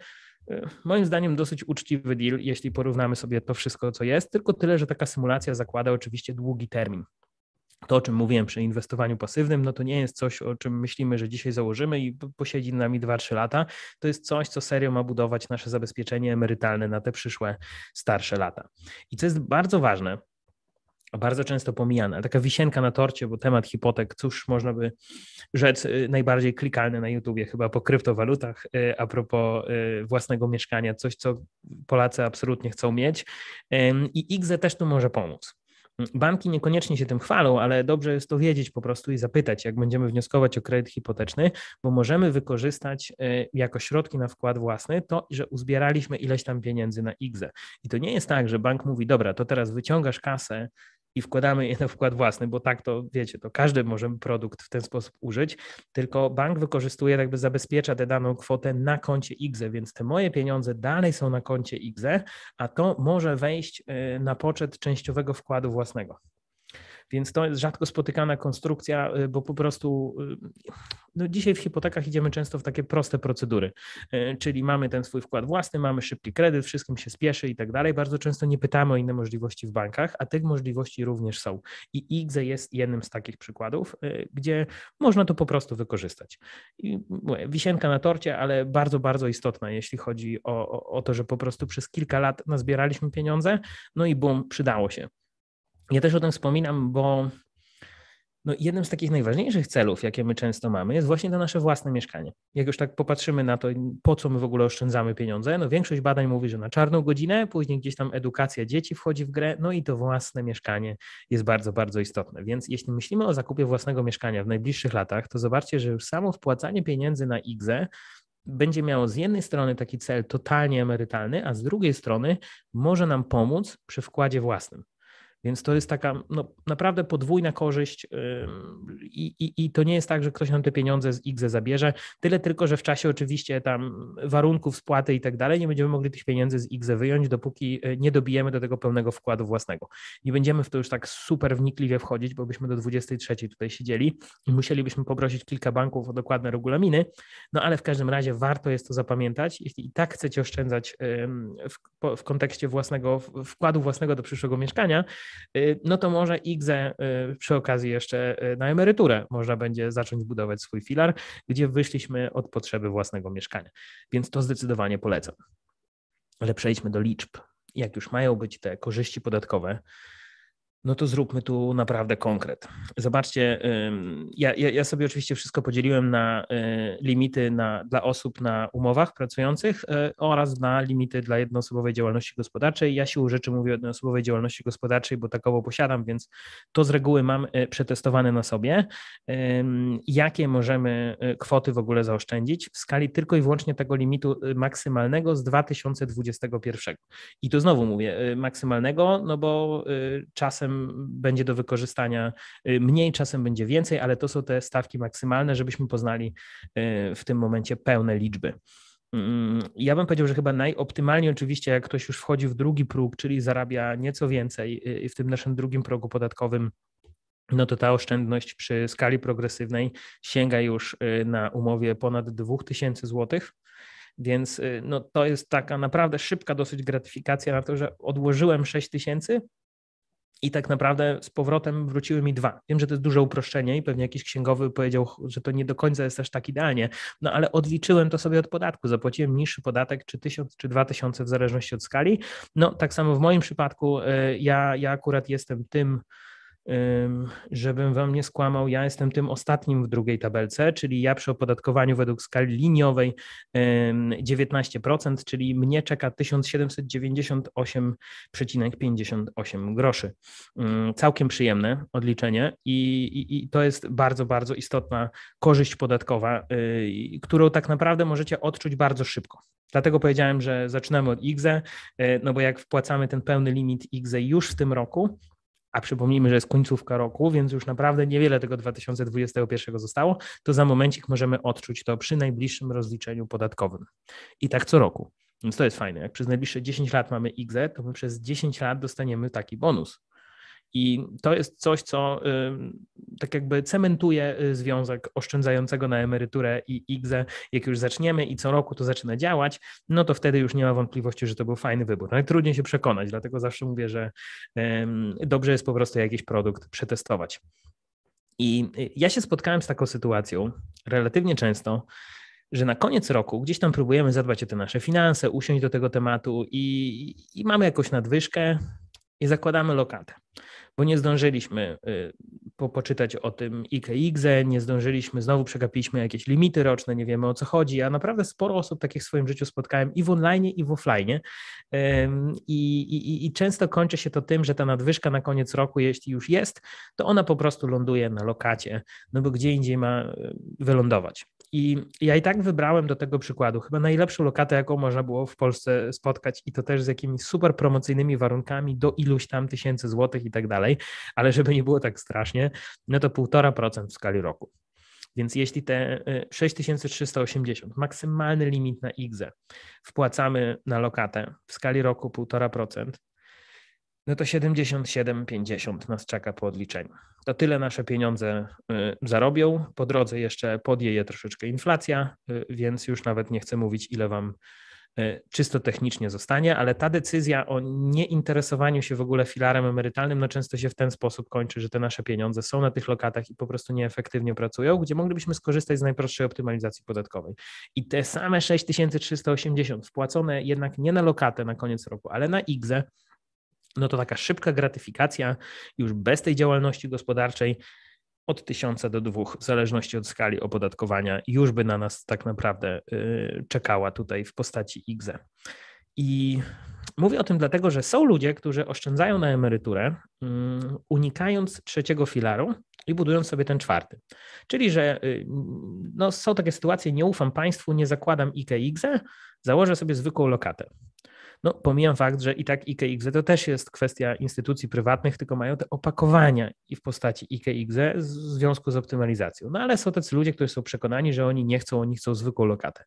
Yy, moim zdaniem dosyć uczciwy deal, jeśli porównamy sobie to wszystko, co jest, tylko tyle, że taka symulacja zakłada oczywiście długi termin. To, o czym mówiłem przy inwestowaniu pasywnym, no to nie jest coś, o czym myślimy, że dzisiaj założymy i posiedzi nami 2-3 lata. To jest coś, co serio ma budować nasze zabezpieczenie emerytalne na te przyszłe starsze lata. I co jest bardzo ważne, bardzo często pomijana, taka wisienka na torcie, bo temat hipotek, cóż można by rzec y, najbardziej klikalny na YouTubie chyba po kryptowalutach, y, a propos y, własnego mieszkania, coś co Polacy absolutnie chcą mieć i IGZE też tu może pomóc. Banki niekoniecznie się tym chwalą, ale dobrze jest to wiedzieć po prostu i zapytać, jak będziemy wnioskować o kredyt hipoteczny, bo możemy wykorzystać jako środki na wkład własny to, że uzbieraliśmy ileś tam pieniędzy na IGZE. I to nie jest tak, że bank mówi, dobra, to teraz wyciągasz kasę i wkładamy je na wkład własny, bo tak to wiecie, to każdy może produkt w ten sposób użyć, tylko bank wykorzystuje, jakby zabezpiecza tę daną kwotę na koncie IGZE, więc te moje pieniądze dalej są na koncie IGZE, a to może wejść y, na poczet częściowego wkładu własnego. Więc to jest rzadko spotykana konstrukcja, y, bo po prostu y, no dzisiaj w hipotekach idziemy często w takie proste procedury, y, czyli mamy ten swój wkład własny, mamy szybki kredyt, wszystkim się spieszy i tak dalej. Bardzo często nie pytamy o inne możliwości w bankach, a tych możliwości również są. I IGZ jest jednym z takich przykładów, gdzie można to po prostu wykorzystać. I wisienka na torcie, ale bardzo, bardzo istotna, jeśli chodzi o, o, o to, że po prostu przez kilka lat nazbieraliśmy pieniądze, no i bum, przydało się. Ja też o tym wspominam, bo no jednym z takich najważniejszych celów, jakie my często mamy, jest właśnie to nasze własne mieszkanie. Jak już tak popatrzymy na to, po co my w ogóle oszczędzamy pieniądze, no większość badań mówi, że na czarną godzinę, później gdzieś tam edukacja dzieci wchodzi w grę, no i to własne mieszkanie jest bardzo, bardzo istotne. Więc jeśli myślimy o zakupie własnego mieszkania w najbliższych latach, to zobaczcie, że już samo wpłacanie pieniędzy na IGZE będzie miało z jednej strony taki cel totalnie emerytalny, a z drugiej strony może nam pomóc przy wkładzie własnym. Więc to jest taka no, naprawdę podwójna korzyść i, i, i to nie jest tak, że ktoś nam te pieniądze z IGZE zabierze. Tyle tylko, że w czasie oczywiście tam warunków spłaty i tak dalej nie będziemy mogli tych pieniędzy z IGZE wyjąć, dopóki y, nie dobijemy do tego pełnego wkładu własnego. Nie będziemy w to już tak super wnikliwie wchodzić, bo byśmy do 23 tutaj siedzieli i musielibyśmy poprosić kilka banków o dokładne regulaminy, no ale w każdym razie warto jest to zapamiętać. Jeśli i tak chcecie oszczędzać w, w kontekście własnego wkładu własnego do przyszłego mieszkania, Y, no to może XE y, przy okazji jeszcze y, na emeryturę można będzie zacząć budować swój filar, gdzie wyszliśmy od potrzeby własnego mieszkania. Więc to zdecydowanie polecam. Ale przejdźmy do liczb. Jak już mają być te korzyści podatkowe, no to zróbmy tu naprawdę konkret. Zobaczcie, ja, ja, sobie oczywiście wszystko podzieliłem na y, limity na, dla osób na umowach pracujących y, oraz na limity dla jednoosobowej działalności gospodarczej. Ja siłą rzeczy mówię o jednoosobowej działalności gospodarczej, bo takowo posiadam, więc to z reguły mam y, przetestowane na sobie. Jakie możemy kwoty w ogóle zaoszczędzić w skali tylko i wyłącznie tego limitu maksymalnego z 2021. I to znowu mówię maksymalnego, no bo czasem czasem będzie do wykorzystania y, mniej, czasem będzie więcej, ale to są te stawki maksymalne, żebyśmy poznali y, w tym momencie pełne liczby. Mm, ja bym powiedział, że chyba najoptymalniej oczywiście, jak ktoś już wchodzi w drugi próg, czyli zarabia nieco więcej y, w tym naszym drugim progu podatkowym, no to ta oszczędność przy skali progresywnej sięga już na umowie ponad 2000 zł. Więc no, to jest taka naprawdę szybka dosyć gratyfikacja na to, że odłożyłem 6 tysięcy, i tak naprawdę z powrotem wróciły mi dwa. Wiem, że to jest duże uproszczenie i pewnie jakiś księgowy powiedział, że to nie do końca jest aż tak idealnie, no ale odliczyłem to sobie od podatku. Zapłaciłem niższy podatek, czy 1000, czy 2000 w zależności od skali. No tak samo w moim przypadku, y, ja, ja akurat jestem tym żebym wam nie skłamał, ja jestem tym ostatnim w drugiej tabelce, czyli ja przy opodatkowaniu według skali liniowej 19%, czyli mnie czeka 1798,58 groszy. Całkiem przyjemne odliczenie i, i, i to jest bardzo, bardzo istotna korzyść podatkowa, y, którą tak naprawdę możecie odczuć bardzo szybko. Dlatego powiedziałem, że zaczynamy od IGZE, y, no bo jak wpłacamy ten pełny limit IGZE już w tym roku, a przypomnijmy, że jest końcówka roku, więc już naprawdę niewiele tego 2021 zostało, to za momencik możemy odczuć to przy najbliższym rozliczeniu podatkowym. I tak co roku. Więc to jest fajne. Jak przez najbliższe 10 lat mamy XZ, to my przez 10 lat dostaniemy taki bonus. I to jest coś, co tak jakby cementuje y, związek oszczędzającego na emeryturę i IGZE. Jak już zaczniemy i co roku to zaczyna działać, no to wtedy już nie ma wątpliwości, że to był fajny wybór. Ale no trudniej się przekonać, dlatego zawsze mówię, że dobrze jest po prostu jakiś produkt przetestować. I y, ja się spotkałem z taką sytuacją relatywnie często, że na koniec roku gdzieś tam próbujemy zadbać o te nasze finanse, usiąść do tego tematu i, i mamy jakąś nadwyżkę, i zakładamy lokatę, bo nie zdążyliśmy y, po, poczytać o tym IKX, nie zdążyliśmy, znowu przegapiliśmy jakieś limity roczne, nie wiemy o co chodzi. Ja naprawdę sporo osób takich w swoim życiu spotkałem i w online, i w offline. I, i, I często kończy się to tym, że ta nadwyżka na koniec roku, jeśli już jest, to ona po prostu ląduje na lokacie, no bo gdzie indziej ma y, wylądować. I ja i tak wybrałem do tego przykładu chyba najlepszą lokatę, jaką można było w Polsce spotkać, i to też z jakimiś super promocyjnymi warunkami do iluś tam tysięcy złotych i tak dalej, ale żeby nie było tak strasznie, no to 1,5% w skali roku. Więc jeśli te 6380, y, maksymalny limit na IGZE, wpłacamy na lokatę w skali roku 1,5%, no to 77,50 nas czeka po odliczeniu. To tyle nasze pieniądze y, zarobią. Po drodze jeszcze podjeje troszeczkę inflacja, y, więc już nawet nie chcę mówić, ile wam y, czysto technicznie zostanie, ale ta decyzja o nieinteresowaniu się w ogóle filarem emerytalnym, no często się w ten sposób kończy, że te nasze pieniądze są na tych lokatach i po prostu nieefektywnie pracują, gdzie moglibyśmy skorzystać z najprostszej optymalizacji podatkowej. I te same 6380 wpłacone jednak nie na lokatę na koniec roku, ale na IGZE, no to taka szybka gratyfikacja już bez tej działalności gospodarczej od 1000 do 2, w zależności od skali opodatkowania, już by na nas tak naprawdę y, czekała tutaj w postaci IGZE. I mówię o tym dlatego, że są ludzie, którzy oszczędzają na emeryturę, mm, unikając trzeciego filaru i budując sobie ten czwarty. Czyli, że y, no, są takie sytuacje, nie ufam państwu, nie zakładam IKE IGZE, założę sobie zwykłą lokatę. No, pomijam fakt, że i tak IKX to też jest kwestia instytucji prywatnych, tylko mają te opakowania i w postaci IKX w związku z optymalizacją. No ale są tacy ludzie, którzy są przekonani, że oni nie chcą, oni chcą zwykłą lokatę.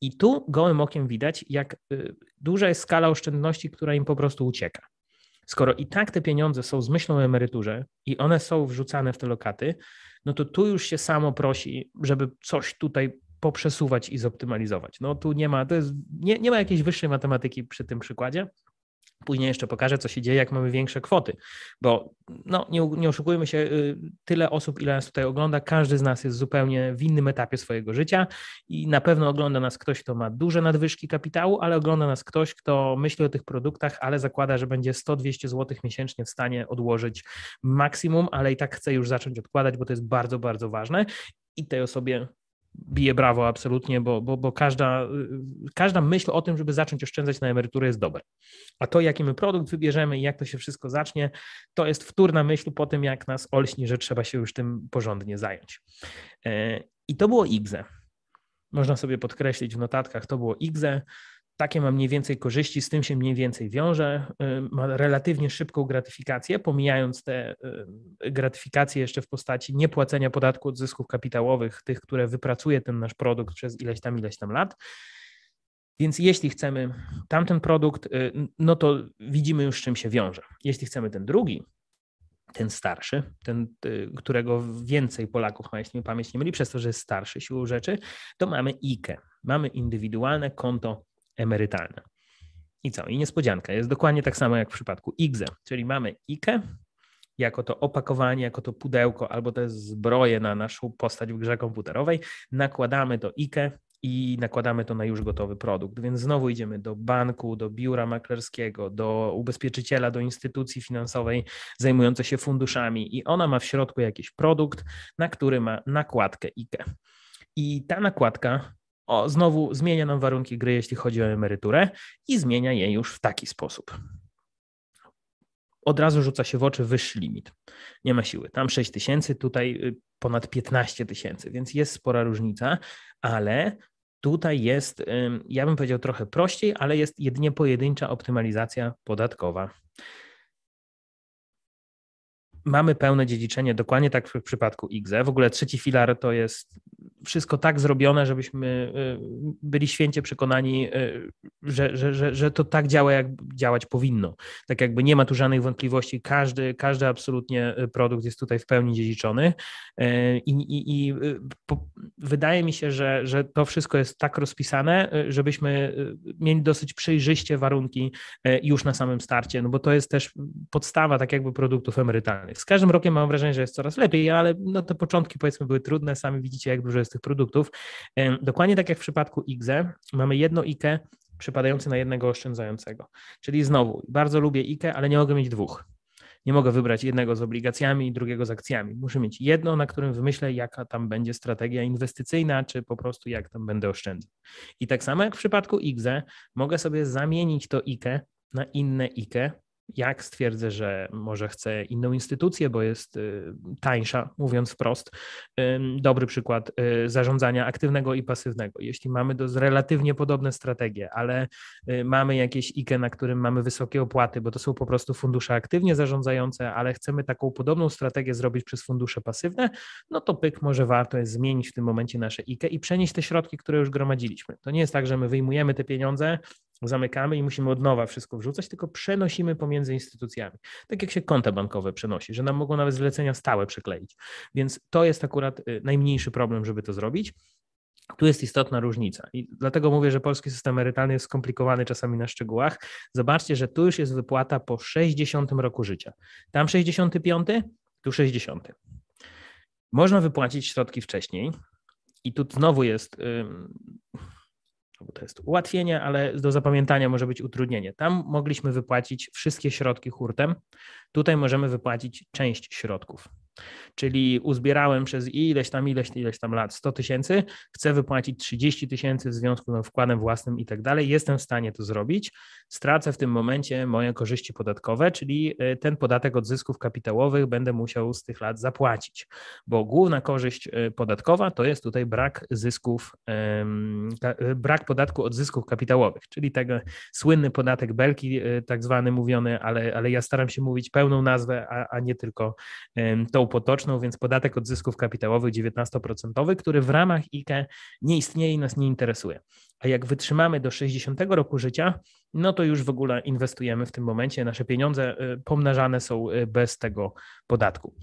I tu gołym okiem widać, jak y, duża jest skala oszczędności, która im po prostu ucieka. Skoro i tak te pieniądze są z myślą o emeryturze i one są wrzucane w te lokaty, no to tu już się samo prosi, żeby coś tutaj poprzesuwać i zoptymalizować. No tu nie ma, to jest, nie, nie ma jakiejś wyższej matematyki przy tym przykładzie. Później jeszcze pokażę, co się dzieje, jak mamy większe kwoty, bo no, nie, nie oszukujmy się, y, tyle osób, ile nas tutaj ogląda, każdy z nas jest zupełnie w innym etapie swojego życia i na pewno ogląda nas ktoś, kto ma duże nadwyżki kapitału, ale ogląda nas ktoś, kto myśli o tych produktach, ale zakłada, że będzie 100-200 zł miesięcznie w stanie odłożyć maksimum, ale i tak chce już zacząć odkładać, bo to jest bardzo, bardzo ważne i tej osobie bije brawo absolutnie, bo, bo, bo każda, y, każda myśl o tym, żeby zacząć oszczędzać na emeryturę jest dobra. A to, jaki my produkt wybierzemy i jak to się wszystko zacznie, to jest wtórna myśl po tym, jak nas olśni, że trzeba się już tym porządnie zająć. E, I to było IGZE. Można sobie podkreślić w notatkach, to było IGZE. Takie ma mniej więcej korzyści, z tym się mniej więcej wiąże. Y, ma relatywnie szybką gratyfikację, pomijając te y, gratyfikacje jeszcze w postaci niepłacenia podatku od zysków kapitałowych, tych, które wypracuje ten nasz produkt przez ileś tam, ileś tam lat. Więc jeśli chcemy tamten produkt, y, no to widzimy już, z czym się wiąże. Jeśli chcemy ten drugi, ten starszy, ten, którego więcej Polaków ma, jeśli mi pamięć nie myli, przez to, że jest starszy siłą rzeczy, to mamy IKE. Mamy indywidualne konto emerytalna. I co? I niespodzianka. Jest dokładnie tak samo jak w przypadku IGZE, czyli mamy IKE jako to opakowanie, jako to pudełko albo te zbroje na naszą postać w grze komputerowej, nakładamy to IKE i nakładamy to na już gotowy produkt. Więc znowu idziemy do banku, do biura maklerskiego, do ubezpieczyciela, do instytucji finansowej zajmującej się funduszami i ona ma w środku jakiś produkt, na który ma nakładkę IKE. I ta nakładka o, znowu zmienia nam warunki gry, jeśli chodzi o emeryturę i zmienia je już w taki sposób. Od razu rzuca się w oczy wyższy limit. Nie ma siły. Tam 6 tysięcy, tutaj y, ponad 15 tysięcy, więc jest spora różnica, ale tutaj jest, ja bym powiedział trochę prościej, ale jest jedynie pojedyncza optymalizacja podatkowa mamy pełne dziedziczenie, dokładnie tak w przypadku IGZE. W ogóle trzeci filar to jest wszystko tak zrobione, żebyśmy y, byli święcie przekonani, y, że, że, że, że to tak działa, jak działać powinno. Tak jakby nie ma tu żadnych wątpliwości, każdy, każdy absolutnie y, produkt jest tutaj w pełni dziedziczony i, i, i po, wydaje mi się, że, że to wszystko jest tak rozpisane, żebyśmy mieli dosyć przejrzyście warunki już na samym starcie, no bo to jest też podstawa tak jakby produktów emerytalnych. Z każdym rokiem mam wrażenie, że jest coraz lepiej, ale no te początki powiedzmy były trudne, sami widzicie jak dużo jest tych produktów. Dokładnie tak jak w przypadku IGZE, mamy jedno IKE przypadające na jednego oszczędzającego. Czyli znowu, bardzo lubię IKE, ale nie mogę mieć dwóch. Nie mogę wybrać jednego z obligacjami i drugiego z akcjami. Muszę mieć jedno, na którym wymyślę, jaka tam będzie strategia inwestycyjna, czy po prostu jak tam będę oszczędzał. I tak samo jak w przypadku IGZE, mogę sobie zamienić to IKE na inne IKE, jak stwierdzę, że może chcę inną instytucję, bo jest y, tańsza, mówiąc wprost. Dobry przykład y, zarządzania aktywnego i pasywnego. Jeśli mamy do relatywnie podobne strategie, ale y, mamy jakieś IKE, na którym mamy wysokie opłaty, bo to są po prostu fundusze aktywnie zarządzające, ale chcemy taką podobną strategię zrobić przez fundusze pasywne, no to pyk, może warto jest zmienić w tym momencie nasze IKE i przenieść te środki, które już gromadziliśmy. To nie jest tak, że my wyjmujemy te pieniądze, zamykamy i musimy od nowa wszystko wrzucać, tylko przenosimy pomiędzy instytucjami. Tak jak się konta bankowe przenosi, że nam mogą nawet zlecenia stałe przykleić. Więc to jest akurat y, najmniejszy problem, żeby to zrobić. Tu jest istotna różnica i dlatego mówię, że polski system emerytalny jest skomplikowany czasami na szczegółach. Zobaczcie, że tu już jest wypłata po 60 roku życia. Tam 65, tu 60. Można wypłacić środki wcześniej i tu znowu jest. Yy no bo to jest ułatwienie, ale do zapamiętania może być utrudnienie. Tam mogliśmy wypłacić wszystkie środki hurtem, tutaj możemy wypłacić część środków. Czyli uzbierałem przez ileś tam, ileś, ileś tam lat 100 tysięcy, chcę wypłacić 30 tysięcy w związku z no, wkładem własnym i tak dalej, jestem w stanie to zrobić. Stracę w tym momencie moje korzyści podatkowe, czyli y, ten podatek od zysków kapitałowych będę musiał z tych lat zapłacić, bo główna korzyść y, podatkowa to jest tutaj brak zysków, y, brak podatku od zysków kapitałowych, czyli tego słynny podatek belki, tak zwany mówiony, ale, ale ja staram się mówić pełną nazwę, a, a nie tylko tą potoczną, więc podatek od zysków kapitałowych 19%, który w ramach IKE nie istnieje i nas nie interesuje. A jak wytrzymamy do 60 roku życia, no to już w ogóle inwestujemy w tym momencie, nasze pieniądze y, pomnażane są y, bez tego podatku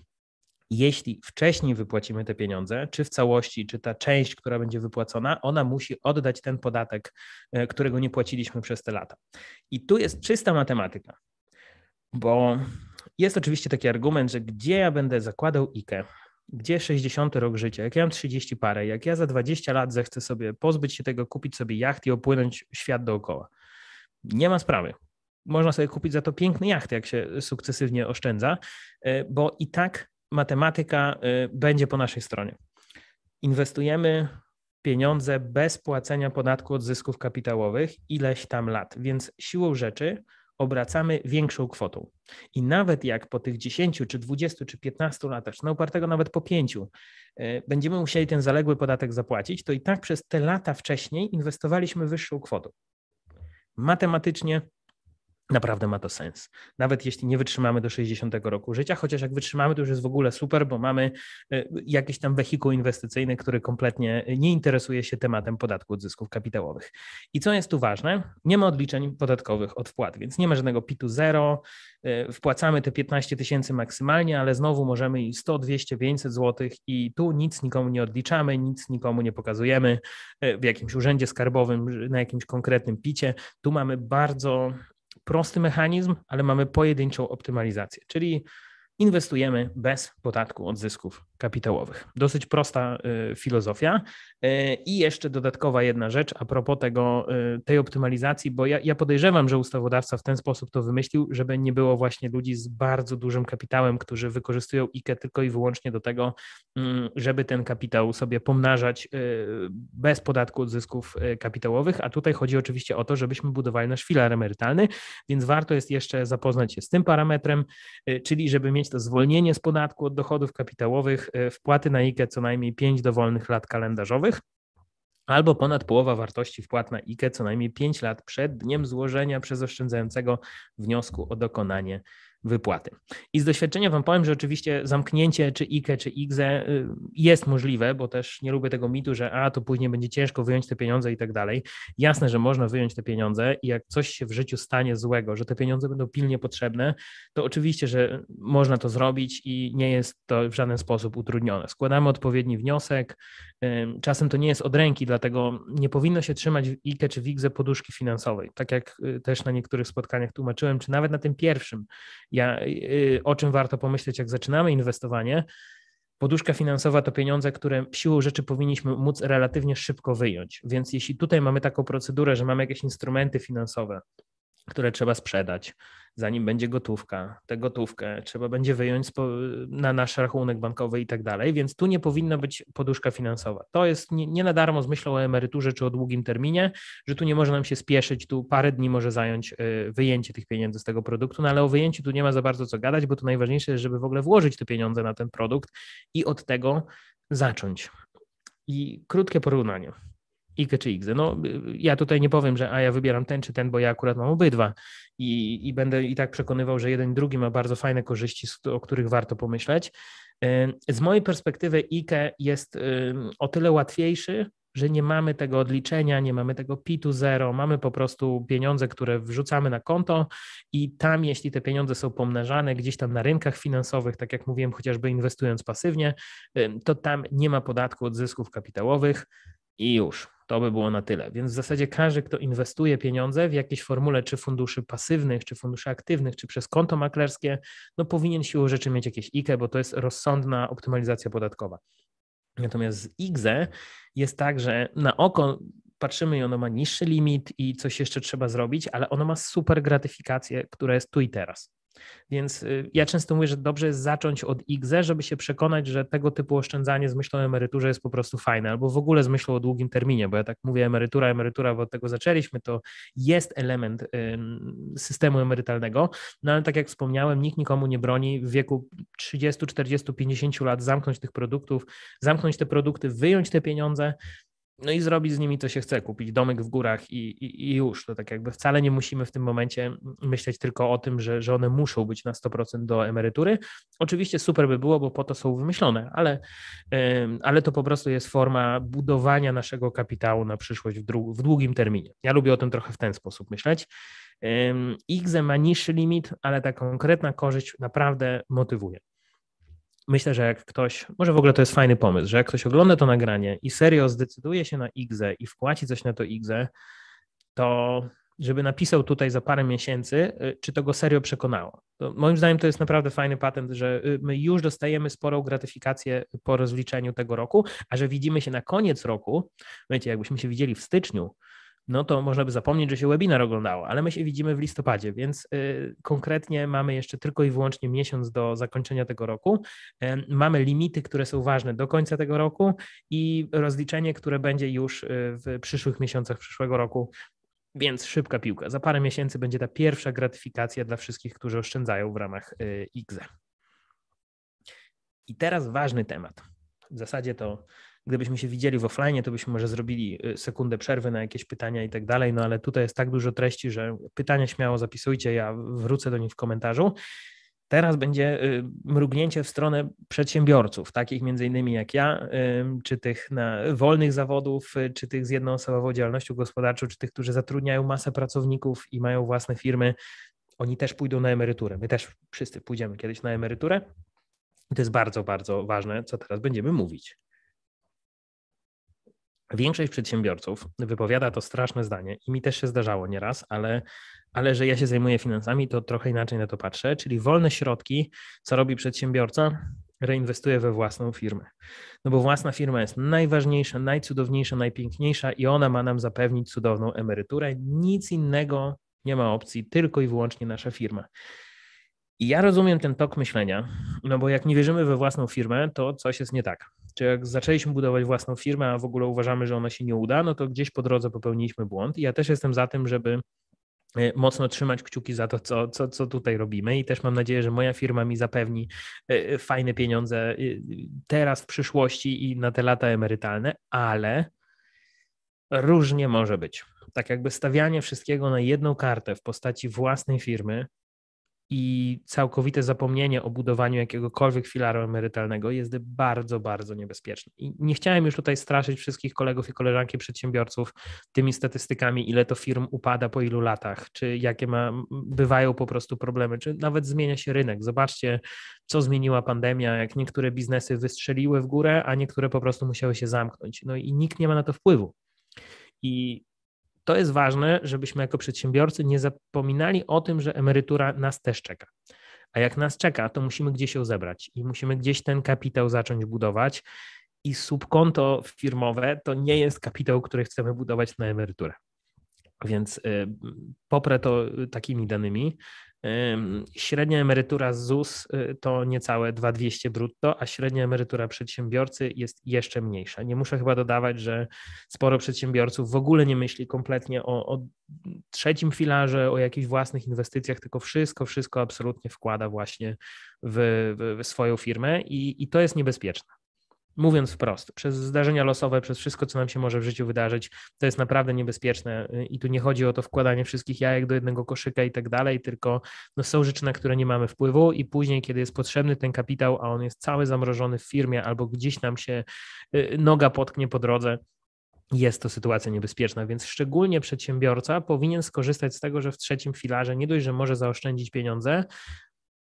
jeśli wcześniej wypłacimy te pieniądze, czy w całości, czy ta część, która będzie wypłacona, ona musi oddać ten podatek, y, którego nie płaciliśmy przez te lata. I tu jest czysta matematyka, bo jest oczywiście taki argument, że gdzie ja będę zakładał IKE, gdzie 60 rok życia, jak ja mam 30 parę, jak ja za 20 lat zechcę sobie pozbyć się tego, kupić sobie jacht i opłynąć świat dookoła. Nie ma sprawy. Można sobie kupić za to piękny jacht, jak się sukcesywnie oszczędza, e, bo i tak matematyka e, będzie po naszej stronie. Inwestujemy pieniądze bez płacenia podatku od zysków kapitałowych ileś tam lat, więc siłą rzeczy obracamy większą kwotą. I nawet jak po tych 10, czy 20, czy 15 latach, czy na no upartego nawet po 5, e, będziemy musieli ten zaległy podatek zapłacić, to i tak przez te lata wcześniej inwestowaliśmy wyższą kwotą. Matematycznie naprawdę ma to sens. Nawet jeśli nie wytrzymamy do 60 roku życia, chociaż jak wytrzymamy, to już jest w ogóle super, bo mamy e, jakiś tam wehikuł inwestycyjny, który kompletnie nie interesuje się tematem podatku od zysków kapitałowych. I co jest tu ważne, nie ma odliczeń podatkowych od wpłat, więc nie ma żadnego PIT-u zero, e, wpłacamy te 15 tysięcy maksymalnie, ale znowu możemy i 100, 200, 500 zł i tu nic nikomu nie odliczamy, nic nikomu nie pokazujemy e, w jakimś urzędzie skarbowym, na jakimś konkretnym picie. Tu mamy bardzo prosty mechanizm, ale mamy pojedynczą optymalizację, czyli inwestujemy bez podatku od zysków kapitałowych. Dosyć prosta y, filozofia. Y, I jeszcze dodatkowa jedna rzecz a propos tego, y, tej optymalizacji, bo ja, ja podejrzewam, że ustawodawca w ten sposób to wymyślił, żeby nie było właśnie ludzi z bardzo dużym kapitałem, którzy wykorzystują IKE tylko i wyłącznie do tego, żeby ten kapitał sobie pomnażać bez podatku od zysków kapitałowych. A tutaj chodzi oczywiście o to, żebyśmy budowali nasz filar emerytalny, więc warto jest jeszcze zapoznać się z tym parametrem, czyli żeby mieć to zwolnienie z podatku od dochodów kapitałowych e, wpłaty na IKE co najmniej 5 dowolnych lat kalendarzowych albo ponad połowa wartości wpłat na IKE co najmniej 5 lat przed dniem złożenia przez oszczędzającego wniosku o dokonanie wypłaty. I z doświadczenia Wam powiem, że oczywiście zamknięcie czy IKE, czy IGZE y, jest możliwe, bo też nie lubię tego mitu, że a to później będzie ciężko wyjąć te pieniądze i tak dalej. Jasne, że można wyjąć te pieniądze i jak coś się w życiu stanie złego, że te pieniądze będą pilnie potrzebne, to oczywiście, że można to zrobić i nie jest to w żaden sposób utrudnione. Składamy odpowiedni wniosek. Y, czasem to nie jest od ręki, dlatego nie powinno się trzymać w IKE czy w IGZE poduszki finansowej, tak jak y, też na niektórych spotkaniach tłumaczyłem, czy nawet na tym pierwszym ja, y, y, o czym warto pomyśleć, jak zaczynamy inwestowanie. Poduszka finansowa to pieniądze, które siłą rzeczy powinniśmy móc relatywnie szybko wyjąć. Więc jeśli tutaj mamy taką procedurę, że mamy jakieś instrumenty finansowe, które trzeba sprzedać, zanim będzie gotówka. Tę gotówkę trzeba będzie wyjąć na nasz rachunek bankowy i tak dalej, więc tu nie powinna być poduszka finansowa. To jest nie, nie na darmo z myślą o emeryturze czy o długim terminie, że tu nie może nam się spieszyć, tu parę dni może zająć y, wyjęcie tych pieniędzy z tego produktu, no ale o wyjęciu tu nie ma za bardzo co gadać, bo tu najważniejsze jest, żeby w ogóle włożyć te pieniądze na ten produkt i od tego zacząć. I krótkie porównanie. IKE czy XD. No, y, ja tutaj nie powiem, że a ja wybieram ten czy ten, bo ja akurat mam obydwa i, i będę i tak przekonywał, że jeden i drugi ma bardzo fajne korzyści, o których warto pomyśleć. Z mojej perspektywy IKE jest o tyle łatwiejszy, że nie mamy tego odliczenia, nie mamy tego PITu zero, mamy po prostu pieniądze, które wrzucamy na konto i tam, jeśli te pieniądze są pomnażane gdzieś tam na rynkach finansowych, tak jak mówiłem, chociażby inwestując pasywnie, to tam nie ma podatku od zysków kapitałowych i już. To by było na tyle. Więc w zasadzie każdy, kto inwestuje pieniądze w jakiejś formule, czy funduszy pasywnych, czy funduszy aktywnych, czy przez konto maklerskie, no powinien siłą rzeczy mieć jakieś IKE, bo to jest rozsądna optymalizacja podatkowa. Natomiast z IGZE jest tak, że na oko patrzymy i ono ma niższy limit i coś jeszcze trzeba zrobić, ale ono ma super gratyfikację, która jest tu i teraz. Więc y, ja często mówię, że dobrze jest zacząć od IGZE, żeby się przekonać, że tego typu oszczędzanie z myślą o emeryturze jest po prostu fajne, albo w ogóle z myślą o długim terminie, bo ja tak mówię emerytura, emerytura, bo od tego zaczęliśmy, to jest element y, systemu emerytalnego, no ale tak jak wspomniałem, nikt nikomu nie broni w wieku 30, 40, 50 lat zamknąć tych produktów, zamknąć te produkty, wyjąć te pieniądze, no i zrobić z nimi to się chce, kupić domek w górach i, i, i, już. To tak jakby wcale nie musimy w tym momencie myśleć tylko o tym, że, że one muszą być na 100% do emerytury. Oczywiście super by było, bo po to są wymyślone, ale, ale to po prostu jest forma budowania naszego kapitału na przyszłość w, dru- w długim terminie. Ja lubię o tym trochę w ten sposób myśleć. X ma niższy limit, ale ta konkretna korzyść naprawdę motywuje myślę, że jak ktoś, może w ogóle to jest fajny pomysł, że jak ktoś ogląda to nagranie i serio zdecyduje się na IGZE i wpłaci coś na to IGZE, to żeby napisał tutaj za parę miesięcy, y, czy to go serio przekonało. To moim zdaniem to jest naprawdę fajny patent, że y, my już dostajemy sporą gratyfikację po rozliczeniu tego roku, a że widzimy się na koniec roku, wiecie, jakbyśmy się widzieli w styczniu, no to można by zapomnieć, że się webinar oglądało, ale my się widzimy w listopadzie, więc y, konkretnie mamy jeszcze tylko i wyłącznie miesiąc do zakończenia tego roku. Y, mamy limity, które są ważne do końca tego roku i rozliczenie, które będzie już y, w przyszłych miesiącach przyszłego roku. Więc szybka piłka. Za parę miesięcy będzie ta pierwsza gratyfikacja dla wszystkich, którzy oszczędzają w ramach IGZE. I teraz ważny temat. W zasadzie to Gdybyśmy się widzieli w offline, to byśmy może zrobili y, sekundę przerwy na jakieś pytania i tak dalej, no ale tutaj jest tak dużo treści, że pytania śmiało zapisujcie, ja wrócę do nich w komentarzu. Teraz będzie y, mrugnięcie w stronę przedsiębiorców, takich między innymi jak ja, czy tych na wolnych zawodów, y, czy tych z jednoosobową działalnością gospodarczą, czy tych, którzy zatrudniają masę pracowników i mają własne firmy. Oni też pójdą na emeryturę. My też wszyscy pójdziemy kiedyś na emeryturę. I to jest bardzo, bardzo ważne, co teraz będziemy mówić. Większość przedsiębiorców wypowiada to straszne zdanie i mi też się zdarzało nieraz, ale, ale że ja się zajmuję finansami, to trochę inaczej na to patrzę, czyli wolne środki, co robi przedsiębiorca, reinwestuje we własną firmę. No bo własna firma jest najważniejsza, najcudowniejsza, najpiękniejsza i ona ma nam zapewnić cudowną emeryturę. Nic innego nie ma opcji, tylko i wyłącznie nasza firma. I ja rozumiem ten tok myślenia, no bo jak nie wierzymy we własną firmę, to coś jest nie tak. Czy jak zaczęliśmy budować własną firmę, a w ogóle uważamy, że ona się nie uda, no to gdzieś po drodze popełniliśmy błąd. I ja też jestem za tym, żeby e, mocno trzymać kciuki za to, co, co, co tutaj robimy i też mam nadzieję, że moja firma mi zapewni e, e, fajne pieniądze teraz, w przyszłości i na te lata emerytalne, ale różnie może być. Tak jakby stawianie wszystkiego na jedną kartę w postaci własnej firmy i całkowite zapomnienie o budowaniu jakiegokolwiek filaru emerytalnego jest bardzo, bardzo niebezpieczne. I nie chciałem już tutaj straszyć wszystkich kolegów i koleżanki przedsiębiorców tymi statystykami, ile to firm upada po ilu latach, czy jakie ma, bywają po prostu problemy, czy nawet zmienia się rynek. Zobaczcie, co zmieniła pandemia, jak niektóre biznesy wystrzeliły w górę, a niektóre po prostu musiały się zamknąć. No i nikt nie ma na to wpływu. I to jest ważne, żebyśmy jako przedsiębiorcy nie zapominali o tym, że emerytura nas też czeka. A jak nas czeka, to musimy gdzieś ją zebrać i musimy gdzieś ten kapitał zacząć budować. I subkonto firmowe to nie jest kapitał, który chcemy budować na emeryturę. Więc y, poprę to y, takimi danymi, Średnia emerytura z ZUS y, to niecałe 2200 brutto, a średnia emerytura przedsiębiorcy jest jeszcze mniejsza. Nie muszę chyba dodawać, że sporo przedsiębiorców w ogóle nie myśli kompletnie o, o trzecim filarze, o jakichś własnych inwestycjach, tylko wszystko, wszystko absolutnie wkłada właśnie w, w swoją firmę i, i to jest niebezpieczne mówiąc wprost, przez zdarzenia losowe, przez wszystko, co nam się może w życiu wydarzyć, to jest naprawdę niebezpieczne i tu nie chodzi o to wkładanie wszystkich jajek do jednego koszyka i tak dalej, tylko no, są rzeczy, na które nie mamy wpływu i później, kiedy jest potrzebny ten kapitał, a on jest cały zamrożony w firmie albo gdzieś nam się y, noga potknie po drodze, jest to sytuacja niebezpieczna, więc szczególnie przedsiębiorca powinien skorzystać z tego, że w trzecim filarze nie dość, że może zaoszczędzić pieniądze,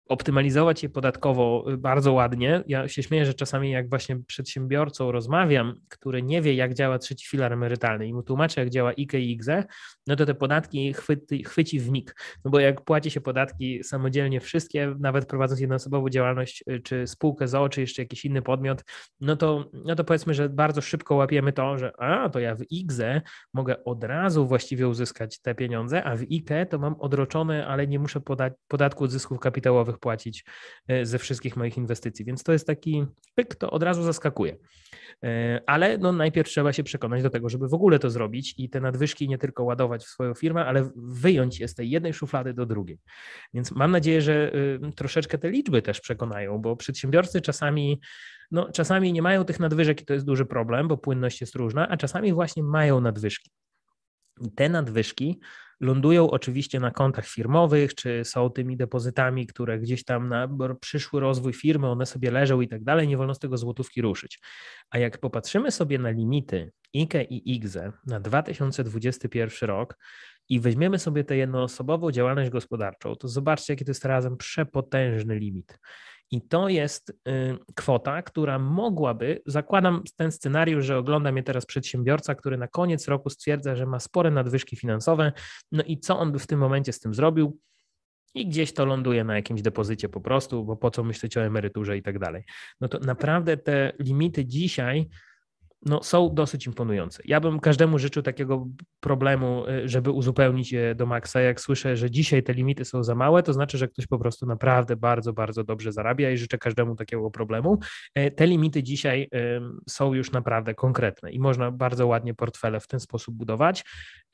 optymalizować je podatkowo y, bardzo ładnie. Ja się śmieję, że czasami jak właśnie przedsiębiorcą rozmawiam, który nie wie, jak działa trzeci filar emerytalny i mu tłumaczę, jak działa IKE i IGZE, no to te podatki chwyty, chwyci w nik. No bo jak płaci się podatki samodzielnie wszystkie, nawet prowadząc jednoosobową działalność, y, czy spółkę z czy jeszcze jakiś inny podmiot, no to, no to powiedzmy, że bardzo szybko łapiemy to, że a, to ja w IGZE mogę od razu właściwie uzyskać te pieniądze, a w IKE to mam odroczone, ale nie muszę podać podatku od zysków kapitałowych zł płacić e, ze wszystkich moich inwestycji. Więc to jest taki pyk, to od razu zaskakuje. E, ale no najpierw trzeba się przekonać do tego, żeby w ogóle to zrobić i te nadwyżki nie tylko ładować w swoją firmę, ale wyjąć je z tej jednej szuflady do drugiej. Więc mam nadzieję, że y, troszeczkę te liczby też przekonają, bo przedsiębiorcy czasami no, czasami nie mają tych nadwyżek i to jest duży problem, bo płynność jest różna, a czasami właśnie mają nadwyżki. Te nadwyżki lądują oczywiście na kontach firmowych, czy są tymi depozytami, które gdzieś tam na przyszły rozwój firmy, one sobie leżą i tak dalej, nie wolno z tego złotówki ruszyć. A jak popatrzymy sobie na limity IKE i IGZE na 2021 rok i weźmiemy sobie tę jednoosobową działalność gospodarczą, to zobaczcie, jaki to jest razem przepotężny limit. I to jest y, kwota, która mogłaby, zakładam ten scenariusz, że ogląda mnie teraz przedsiębiorca, który na koniec roku stwierdza, że ma spore nadwyżki finansowe, no i co on by w tym momencie z tym zrobił? i gdzieś to ląduje na jakimś depozycie po prostu, bo po co myśleć o emeryturze i tak dalej. No to naprawdę te limity dzisiaj no, są dosyć imponujące. Ja bym każdemu życzył takiego problemu, y, żeby uzupełnić je do maksa. Jak słyszę, że dzisiaj te limity są za małe, to znaczy, że ktoś po prostu naprawdę bardzo, bardzo dobrze zarabia i życzę każdemu takiego problemu. E, te limity dzisiaj y, są już naprawdę konkretne i można bardzo ładnie portfele w ten sposób budować.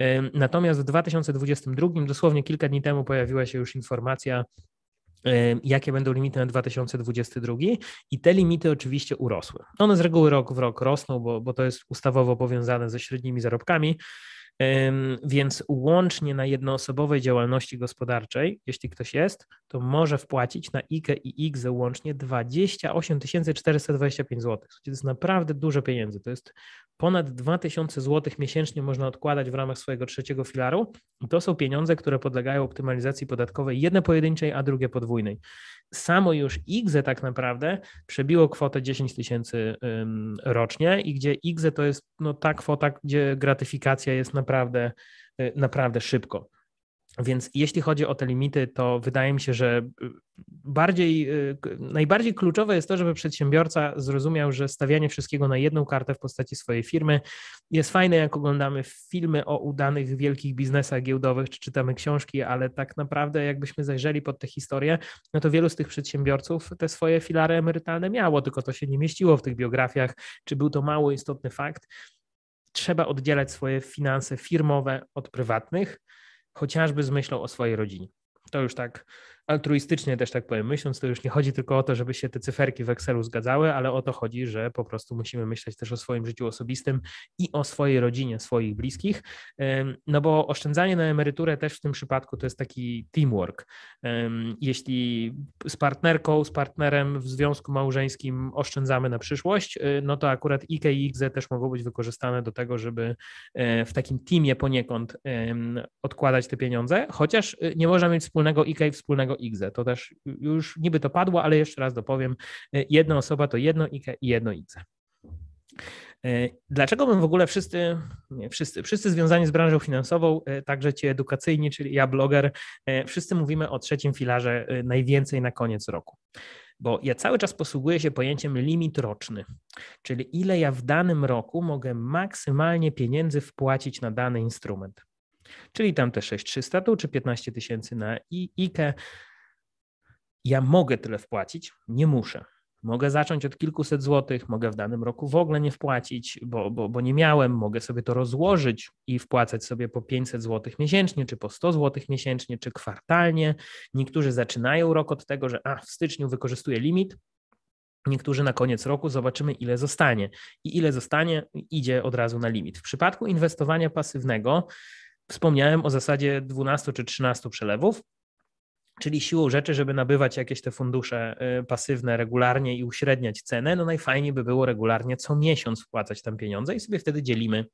E, natomiast w 2022, dosłownie kilka dni temu, pojawiła się już informacja jakie będą limity na 2022 i te limity oczywiście urosły. One z reguły rok w rok rosną, bo, bo to jest ustawowo powiązane ze średnimi zarobkami. Więc łącznie na jednoosobowej działalności gospodarczej, jeśli ktoś jest, to może wpłacić na IKE i IGZE łącznie 28 425 zł. To jest naprawdę dużo pieniędzy. To jest ponad 2000 zł miesięcznie można odkładać w ramach swojego trzeciego filaru. I to są pieniądze, które podlegają optymalizacji podatkowej, jedne pojedynczej, a drugie podwójnej. Samo już IGZE tak naprawdę przebiło kwotę 10 tysięcy rocznie i gdzie IGZE to jest no, ta kwota, gdzie gratyfikacja jest naprawdę naprawdę, y, naprawdę szybko. Więc jeśli chodzi o te limity, to wydaje mi się, że y, bardziej, y, najbardziej kluczowe jest to, żeby przedsiębiorca zrozumiał, że stawianie wszystkiego na jedną kartę w postaci swojej firmy jest fajne, jak oglądamy filmy o udanych wielkich biznesach giełdowych, czy czytamy książki, ale tak naprawdę, jakbyśmy zajrzeli pod tę historię, no to wielu z tych przedsiębiorców te swoje filary emerytalne miało, tylko to się nie mieściło w tych biografiach, czy był to mało istotny fakt trzeba oddzielać swoje finanse firmowe od prywatnych, chociażby z myślą o swojej rodzinie. To już tak altruistycznie też tak powiem, myśląc, to już nie chodzi tylko o to, żeby się te cyferki w Excelu zgadzały, ale o to chodzi, że po prostu musimy myśleć też o swoim życiu osobistym i o swojej rodzinie, swoich bliskich, no bo oszczędzanie na emeryturę też w tym przypadku to jest taki teamwork. Jeśli z partnerką, z partnerem w związku małżeńskim oszczędzamy na przyszłość, y, no to akurat IK i IGZE też mogą być wykorzystane do tego, żeby e, w takim teamie poniekąd odkładać te pieniądze, chociaż y, nie można mieć wspólnego IK i wspólnego XZ. To też już niby to padło, ale jeszcze raz dopowiem. Y, jedna osoba to jedno ike i jedno XZ. Y, dlaczego my w ogóle wszyscy, nie, wszyscy, wszyscy związani z branżą finansową, y, także ci edukacyjni, czyli ja bloger, wszyscy mówimy o trzecim filarze najwięcej na koniec roku? Bo ja cały czas posługuję się pojęciem limit roczny, czyli ile ja w danym roku mogę maksymalnie pieniędzy wpłacić na dany instrument. Czyli tam te 6300 tu, czy 15 tysięcy na IKE, ja mogę tyle wpłacić, nie muszę. Mogę zacząć od kilkuset złotych, mogę w danym roku w ogóle nie wpłacić, bo, bo, bo nie miałem, mogę sobie to rozłożyć i wpłacać sobie po 500 złotych miesięcznie, czy po 100 złotych miesięcznie, czy kwartalnie. Niektórzy zaczynają rok od tego, że a, w styczniu wykorzystuję limit, Niektórzy na koniec roku zobaczymy, ile zostanie. I ile zostanie, idzie od razu na limit. W przypadku inwestowania pasywnego wspomniałem o zasadzie 12 czy 13 przelewów czyli siłą rzeczy, żeby nabywać jakieś te fundusze y, pasywne regularnie i uśredniać cenę, no najfajniej by było regularnie co miesiąc wpłacać tam pieniądze i sobie wtedy dzielimy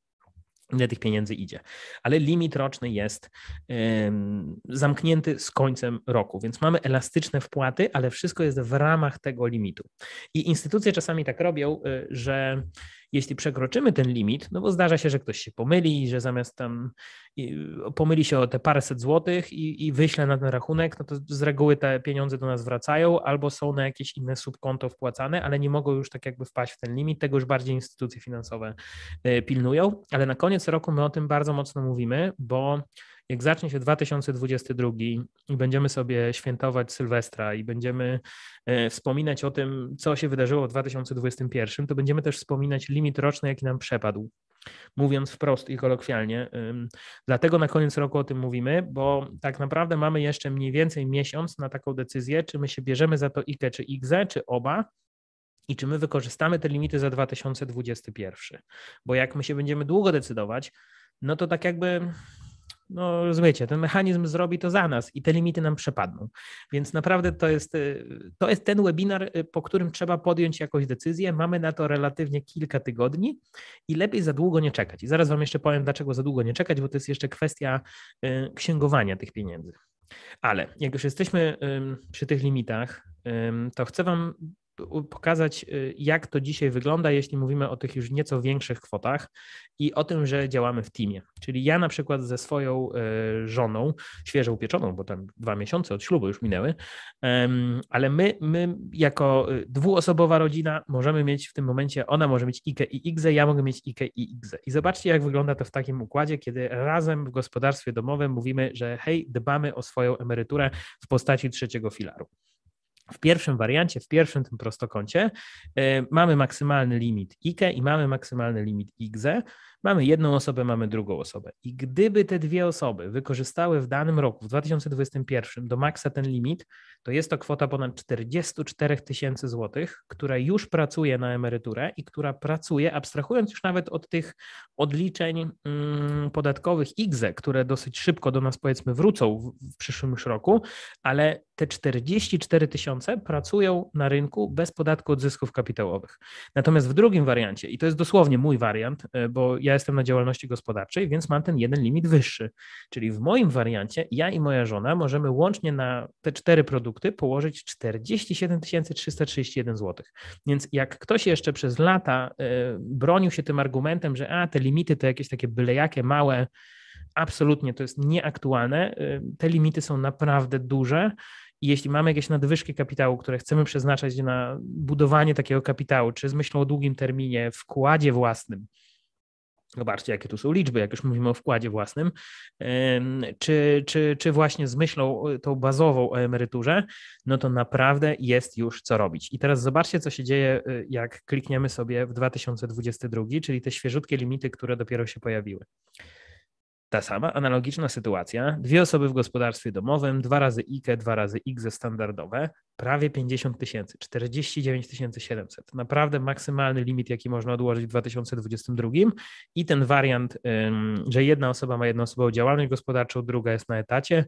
ile tych pieniędzy idzie. Ale limit roczny jest yy, zamknięty z końcem roku, więc mamy elastyczne wpłaty, ale wszystko jest w ramach tego limitu. I instytucje czasami tak robią, yy, że jeśli przekroczymy ten limit, no bo zdarza się, że ktoś się pomyli, że zamiast tam pomyli się o te paręset złotych i, i wyśle na ten rachunek, no to z reguły te pieniądze do nas wracają albo są na jakieś inne subkonto wpłacane, ale nie mogą już tak jakby wpaść w ten limit, tego już bardziej instytucje finansowe e, pilnują, ale na koniec roku my o tym bardzo mocno mówimy, bo jak zacznie się 2022 i będziemy sobie świętować Sylwestra i będziemy e, wspominać o tym, co się wydarzyło w 2021, to będziemy też wspominać limit roczny, jaki nam przepadł. Mówiąc wprost i kolokwialnie. Dlatego na koniec roku o tym mówimy, bo tak naprawdę mamy jeszcze mniej więcej miesiąc na taką decyzję, czy my się bierzemy za to IKE czy IGZE, czy oba, i czy my wykorzystamy te limity za 2021. Bo jak my się będziemy długo decydować, no to tak jakby no rozumiecie, ten mechanizm zrobi to za nas i te limity nam przepadną. Więc naprawdę to jest, y, to jest ten webinar, y, po którym trzeba podjąć jakąś decyzję. Mamy na to relatywnie kilka tygodni i lepiej za długo nie czekać. I zaraz Wam jeszcze powiem, dlaczego za długo nie czekać, bo to jest jeszcze kwestia y, księgowania tych pieniędzy. Ale jak już jesteśmy przy tych limitach, to chcę Wam pokazać, y, jak to dzisiaj wygląda, jeśli mówimy o tych już nieco większych kwotach i o tym, że działamy w teamie. Czyli ja na przykład ze swoją y, żoną, świeżo upieczoną, bo tam dwa miesiące od ślubu już minęły, ale my, my jako y, dwuosobowa rodzina możemy mieć w tym momencie, ona może mieć IKE i IGZE, ja mogę mieć IKE i IGZE. I zobaczcie, jak wygląda to w takim układzie, kiedy razem w gospodarstwie domowym mówimy, że hej, dbamy o swoją emeryturę w postaci trzeciego filaru. W pierwszym wariancie, w pierwszym tym prostokącie e, mamy maksymalny limit IK i mamy maksymalny limit IGZE. Mamy jedną osobę, mamy drugą osobę. I gdyby te dwie osoby wykorzystały w danym roku, w 2021, do maksa ten limit, to jest to kwota ponad 44 tysięcy złotych, która już pracuje na emeryturę i która pracuje, abstrahując już nawet od tych odliczeń mm, podatkowych IGZE, które dosyć szybko do nas powiedzmy wrócą w przyszłym już roku, ale te 44 tysiące pracują na rynku bez podatku od zysków kapitałowych. Natomiast w drugim wariancie, i to jest dosłownie mój wariant, e, bo ja jestem na działalności gospodarczej, więc mam ten jeden limit wyższy. Czyli w moim wariancie ja i moja żona możemy łącznie na te cztery produkty położyć 47 331 zł. Więc jak ktoś jeszcze przez lata e, bronił się tym argumentem, że a te limity to jakieś takie byle jakie małe, absolutnie to jest nieaktualne. E, te limity są naprawdę duże. I jeśli mamy jakieś nadwyżki kapitału, które chcemy przeznaczać na budowanie takiego kapitału, czy z myślą o długim terminie, wkładzie własnym, Zobaczcie, jakie tu są liczby, jak już mówimy o wkładzie własnym, czy, czy, czy właśnie z myślą e, tą bazową o emeryturze, no to naprawdę jest już co robić. I teraz zobaczcie, co się dzieje, e, jak klikniemy sobie w 2022, czyli te świeżutkie limity, które dopiero się pojawiły. Ta sama analogiczna sytuacja, dwie osoby w gospodarstwie domowym, dwa razy IKE, dwa razy x, standardowe, prawie 50 tysięcy, 49 700. Naprawdę maksymalny limit, jaki można odłożyć w 2022 i ten wariant, że jedna osoba ma osobową działalność gospodarczą, druga jest na etacie,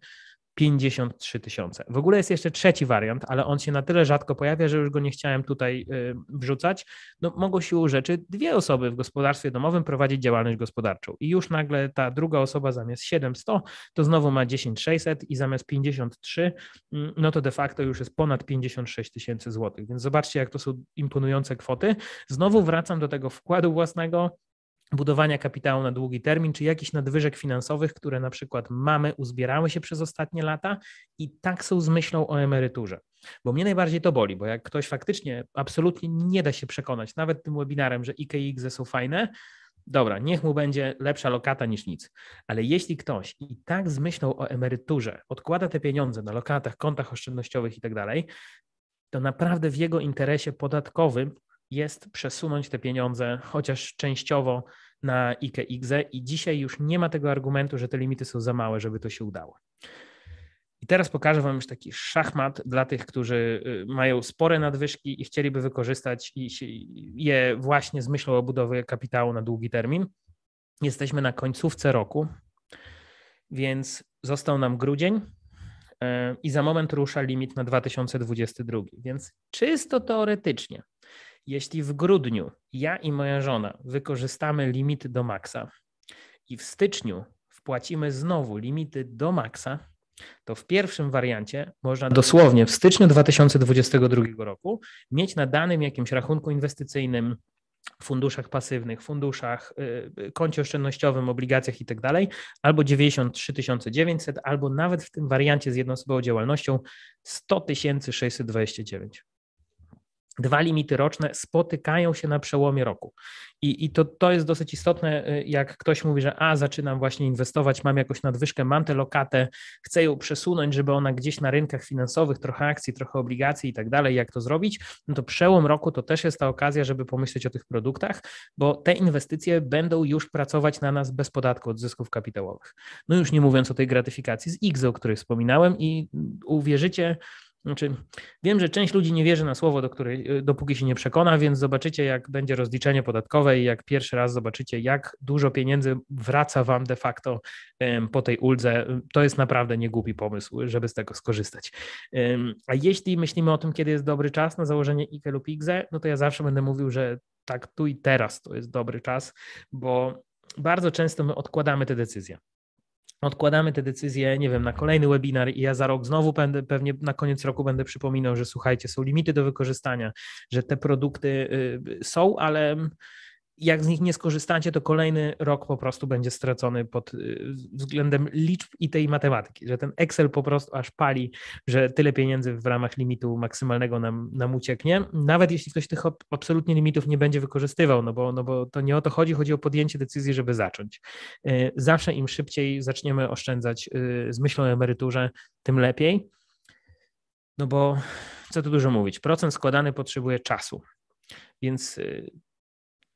53 tysiące. W ogóle jest jeszcze trzeci wariant, ale on się na tyle rzadko pojawia, że już go nie chciałem tutaj y, wrzucać. No, mogą siłą rzeczy dwie osoby w gospodarstwie domowym prowadzić działalność gospodarczą i już nagle ta druga osoba zamiast 700 to znowu ma 10600 i zamiast 53 mm, no to de facto już jest ponad 56 tysięcy złotych. Więc zobaczcie jak to są imponujące kwoty. Znowu wracam do tego wkładu własnego, budowania kapitału na długi termin, czy jakichś nadwyżek finansowych, które na przykład mamy, uzbierały się przez ostatnie lata i tak są z myślą o emeryturze. Bo mnie najbardziej to boli, bo jak ktoś faktycznie absolutnie nie da się przekonać, nawet tym webinarem, że IKX są fajne, dobra, niech mu będzie lepsza lokata niż nic. Ale jeśli ktoś i tak z myślą o emeryturze odkłada te pieniądze na lokatach, kontach oszczędnościowych i tak dalej, to naprawdę w jego interesie podatkowym jest przesunąć te pieniądze chociaż częściowo na IKX e i dzisiaj już nie ma tego argumentu, że te limity są za małe, żeby to się udało. I teraz pokażę Wam już taki szachmat dla tych, którzy y, mają spore nadwyżki i chcieliby wykorzystać je właśnie z myślą o budowie kapitału na długi termin. Jesteśmy na końcówce roku, więc został nam grudzień y, i za moment rusza limit na 2022. Więc czysto teoretycznie jeśli w grudniu ja i moja żona wykorzystamy limity do maksa i w styczniu wpłacimy znowu limity do maksa, to w pierwszym wariancie można dosłownie w styczniu 2022 roku mieć na danym jakimś rachunku inwestycyjnym, funduszach pasywnych, funduszach, y, y, koncie oszczędnościowym, obligacjach itd. Tak albo 93 900, albo nawet w tym wariancie z jednoosobową działalnością 100 629 dwa limity roczne spotykają się na przełomie roku. I, i to, to jest dosyć istotne, y, jak ktoś mówi, że a, zaczynam właśnie inwestować, mam jakąś nadwyżkę, mam tę lokatę, chcę ją przesunąć, żeby ona gdzieś na rynkach finansowych, trochę akcji, trochę obligacji i tak dalej, jak to zrobić, no to przełom roku to też jest ta okazja, żeby pomyśleć o tych produktach, bo te inwestycje będą już pracować na nas bez podatku od zysków kapitałowych. No już nie mówiąc o tej gratyfikacji z X, o której wspominałem i mm, uwierzycie, znaczy, wiem, że część ludzi nie wierzy na słowo, do której, y, dopóki się nie przekona, więc zobaczycie, jak będzie rozliczenie podatkowe i jak pierwszy raz zobaczycie, jak dużo pieniędzy wraca Wam de facto po tej uldze. To jest naprawdę niegłupi pomysł, żeby z tego skorzystać. A jeśli myślimy o tym, kiedy jest dobry czas na założenie IKE lub IGZE, no to ja zawsze będę mówił, że tak tu i teraz to jest dobry czas, bo bardzo często my odkładamy te decyzje odkładamy te decyzje, nie wiem, na kolejny webinar i ja za rok znowu będę, pewnie na koniec roku będę przypominał, że słuchajcie, są limity do wykorzystania, że te produkty y, są, ale jak z nich nie skorzystacie, to kolejny rok po prostu będzie stracony pod y, względem liczb i tej matematyki, że ten Excel po prostu aż pali, że tyle pieniędzy w ramach limitu maksymalnego nam, nam ucieknie, nawet jeśli ktoś tych absolutnie limitów nie będzie wykorzystywał, no bo, no bo to nie o to chodzi, chodzi o podjęcie decyzji, żeby zacząć. Y, zawsze im szybciej zaczniemy oszczędzać y, z myślą o emeryturze, tym lepiej, no bo co tu dużo mówić, procent składany potrzebuje czasu. Więc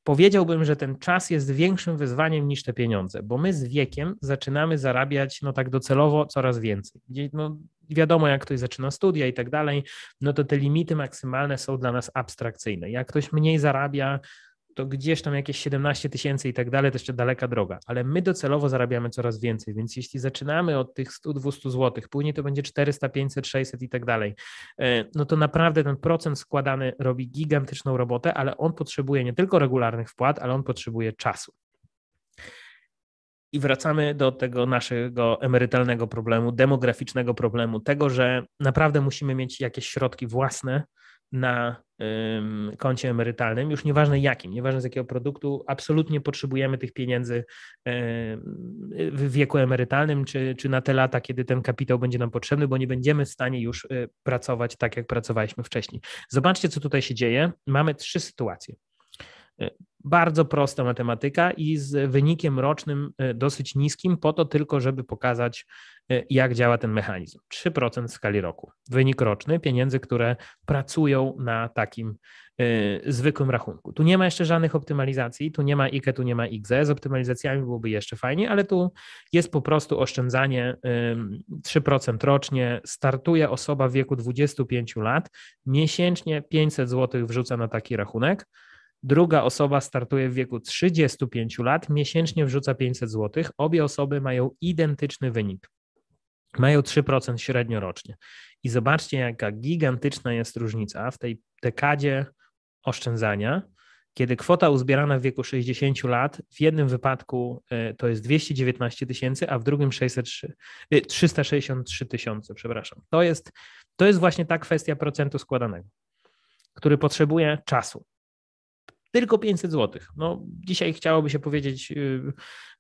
Powiedziałbym, że ten czas jest większym wyzwaniem niż te pieniądze, bo my z wiekiem zaczynamy zarabiać, no tak docelowo, coraz więcej. No, wiadomo, jak ktoś zaczyna studia i tak dalej, no to te limity maksymalne są dla nas abstrakcyjne. Jak ktoś mniej zarabia, to gdzieś tam jakieś 17 tysięcy i tak dalej, to jeszcze daleka droga, ale my docelowo zarabiamy coraz więcej, więc jeśli zaczynamy od tych 100-200 zł, później to będzie 400, 500, 600 i tak dalej, e, no to naprawdę ten procent składany robi gigantyczną robotę, ale on potrzebuje nie tylko regularnych wpłat, ale on potrzebuje czasu. I wracamy do tego naszego emerytalnego problemu, demograficznego problemu, tego, że naprawdę musimy mieć jakieś środki własne na koncie emerytalnym, już nieważne jakim, nieważne z jakiego produktu, absolutnie potrzebujemy tych pieniędzy w wieku emerytalnym, czy, czy na te lata, kiedy ten kapitał będzie nam potrzebny, bo nie będziemy w stanie już e, pracować tak, jak pracowaliśmy wcześniej. Zobaczcie, co tutaj się dzieje. Mamy trzy sytuacje. E, bardzo prosta matematyka i z wynikiem rocznym e, dosyć niskim, po to tylko, żeby pokazać, e, jak działa ten mechanizm. 3% w skali roku. Wynik roczny pieniędzy, które pracują na takim e, zwykłym rachunku. Tu nie ma jeszcze żadnych optymalizacji, tu nie ma IKE, tu nie ma IGZE. Z optymalizacjami byłoby jeszcze fajnie, ale tu jest po prostu oszczędzanie 3% rocznie. Startuje osoba w wieku 25 lat, miesięcznie 500 zł wrzuca na taki rachunek. Druga osoba startuje w wieku 35 lat, miesięcznie wrzuca 500 zł. Obie osoby mają identyczny wynik. Mają 3% średnio rocznie. I zobaczcie, jaka gigantyczna jest różnica w tej dekadzie oszczędzania, kiedy kwota uzbierana w wieku 60 lat w jednym wypadku e, to jest 219 tysięcy, a w drugim 603, 363 e, tysiące, przepraszam. To jest, to jest właśnie ta kwestia procentu składanego, który potrzebuje czasu. Tylko 500 zł. No, dzisiaj chciałoby się powiedzieć, y,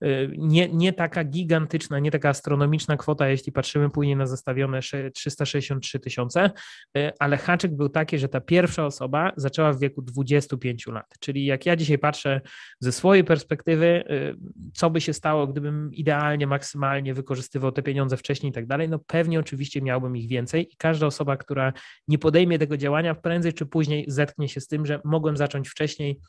y, nie, nie taka gigantyczna, nie taka astronomiczna kwota, jeśli patrzymy później na zestawione 363 tysiące, y, ale haczyk był taki, że ta pierwsza osoba zaczęła w wieku 25 lat. Czyli jak ja dzisiaj patrzę ze swojej perspektywy, co by się stało, gdybym idealnie, maksymalnie wykorzystywał te pieniądze wcześniej i tak dalej, no pewnie oczywiście miałbym ich więcej i każda osoba, która nie podejmie tego działania, prędzej czy później zetknie się z tym, że mogłem zacząć wcześniej,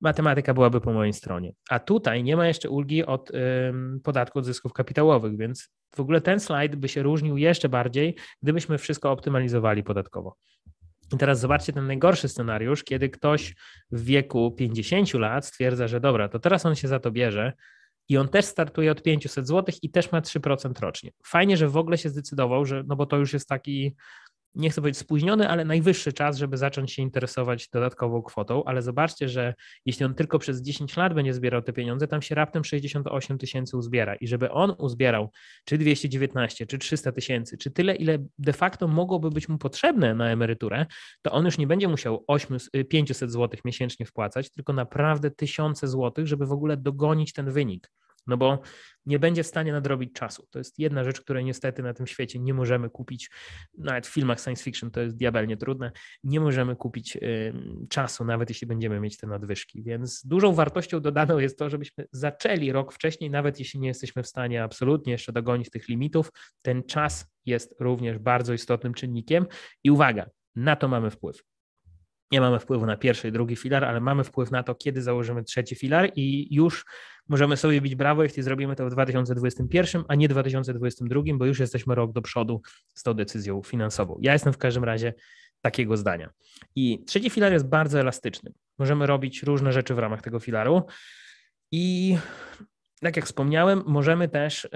matematyka byłaby po mojej stronie. A tutaj nie ma jeszcze ulgi od ym, podatku od zysków kapitałowych, więc w ogóle ten slajd by się różnił jeszcze bardziej, gdybyśmy wszystko optymalizowali podatkowo. I teraz zobaczcie ten najgorszy scenariusz, kiedy ktoś w wieku 50 lat stwierdza, że dobra, to teraz on się za to bierze i on też startuje od 500 zł i też ma 3% rocznie. Fajnie, że w ogóle się zdecydował, że no bo to już jest taki nie chcę powiedzieć spóźniony, ale najwyższy czas, żeby zacząć się interesować dodatkową kwotą, ale zobaczcie, że jeśli on tylko przez 10 lat będzie zbierał te pieniądze, tam się raptem 68 tysięcy uzbiera i żeby on uzbierał czy 219, czy 300 tysięcy, czy tyle, ile de facto mogłoby być mu potrzebne na emeryturę, to on już nie będzie musiał 500 y, zł miesięcznie wpłacać, tylko naprawdę tysiące złotych, żeby w ogóle dogonić ten wynik no bo nie będzie w stanie nadrobić czasu. To jest jedna rzecz, której niestety na tym świecie nie możemy kupić. Nawet w filmach science fiction to jest diabelnie trudne. Nie możemy kupić y, czasu, nawet jeśli będziemy mieć te nadwyżki. Więc dużą wartością dodaną jest to, żebyśmy zaczęli rok wcześniej, nawet jeśli nie jesteśmy w stanie absolutnie jeszcze dogonić tych limitów. Ten czas jest również bardzo istotnym czynnikiem. I uwaga, na to mamy wpływ nie mamy wpływu na pierwszy i drugi filar, ale mamy wpływ na to, kiedy założymy trzeci filar i już możemy sobie bić brawo, jeśli zrobimy to w 2021, a nie 2022, bo już jesteśmy rok do przodu z tą decyzją finansową. Ja jestem w każdym razie takiego zdania. I trzeci filar jest bardzo elastyczny. Możemy robić różne rzeczy w ramach tego filaru. I tak jak wspomniałem, możemy też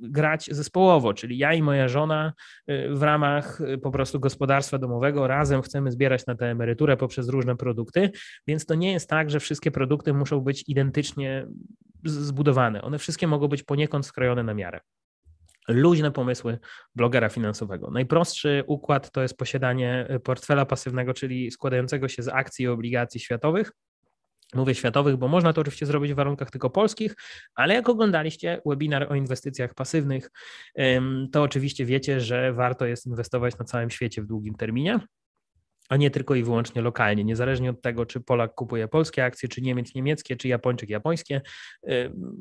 grać zespołowo, czyli ja i moja żona y, w ramach y, po prostu gospodarstwa domowego razem chcemy zbierać na tę emeryturę poprzez różne produkty, więc to nie jest tak, że wszystkie produkty muszą być identycznie zbudowane. One wszystkie mogą być poniekąd skrojone na miarę luźne pomysły blogera finansowego. Najprostszy układ to jest posiadanie portfela pasywnego, czyli składającego się z akcji i obligacji światowych Mówię światowych, bo można to oczywiście zrobić w warunkach tylko polskich, ale jak oglądaliście webinar o inwestycjach pasywnych, to oczywiście wiecie, że warto jest inwestować na całym świecie w długim terminie a nie tylko i wyłącznie lokalnie, niezależnie od tego, czy Polak kupuje polskie akcje, czy Niemiec niemieckie, czy Japończyk japońskie.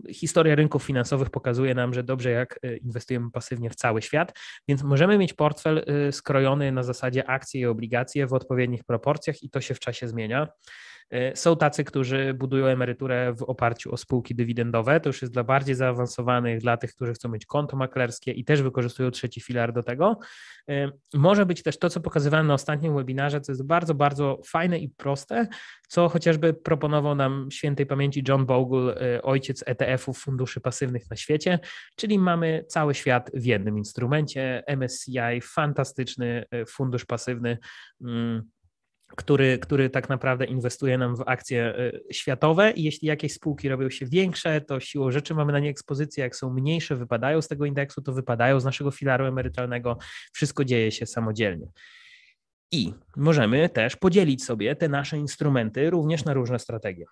Historia rynków finansowych pokazuje nam, że dobrze jak e, inwestujemy pasywnie w cały świat, więc możemy mieć portfel e, skrojony na zasadzie akcje i obligacje w odpowiednich proporcjach i to się w czasie zmienia. E, są tacy, którzy budują emeryturę w oparciu o spółki dywidendowe. To już jest dla bardziej zaawansowanych, dla tych, którzy chcą mieć konto maklerskie i też wykorzystują trzeci filar do tego. E, może być też to, co pokazywałem na ostatnim webinarze, co jest bardzo, bardzo fajne i proste, co chociażby proponował nam świętej pamięci John Bogle, e, ojciec ETF-ów funduszy pasywnych na świecie, czyli mamy cały świat w jednym instrumencie. MSCI, fantastyczny fundusz pasywny. Mm, który, który tak naprawdę inwestuje nam w akcje e, światowe i jeśli jakieś spółki robią się większe, to siłą rzeczy mamy na nie ekspozycję, jak są mniejsze, wypadają z tego indeksu, to wypadają z naszego filaru emerytalnego, wszystko dzieje się samodzielnie. I możemy też podzielić sobie te nasze instrumenty również na różne strategie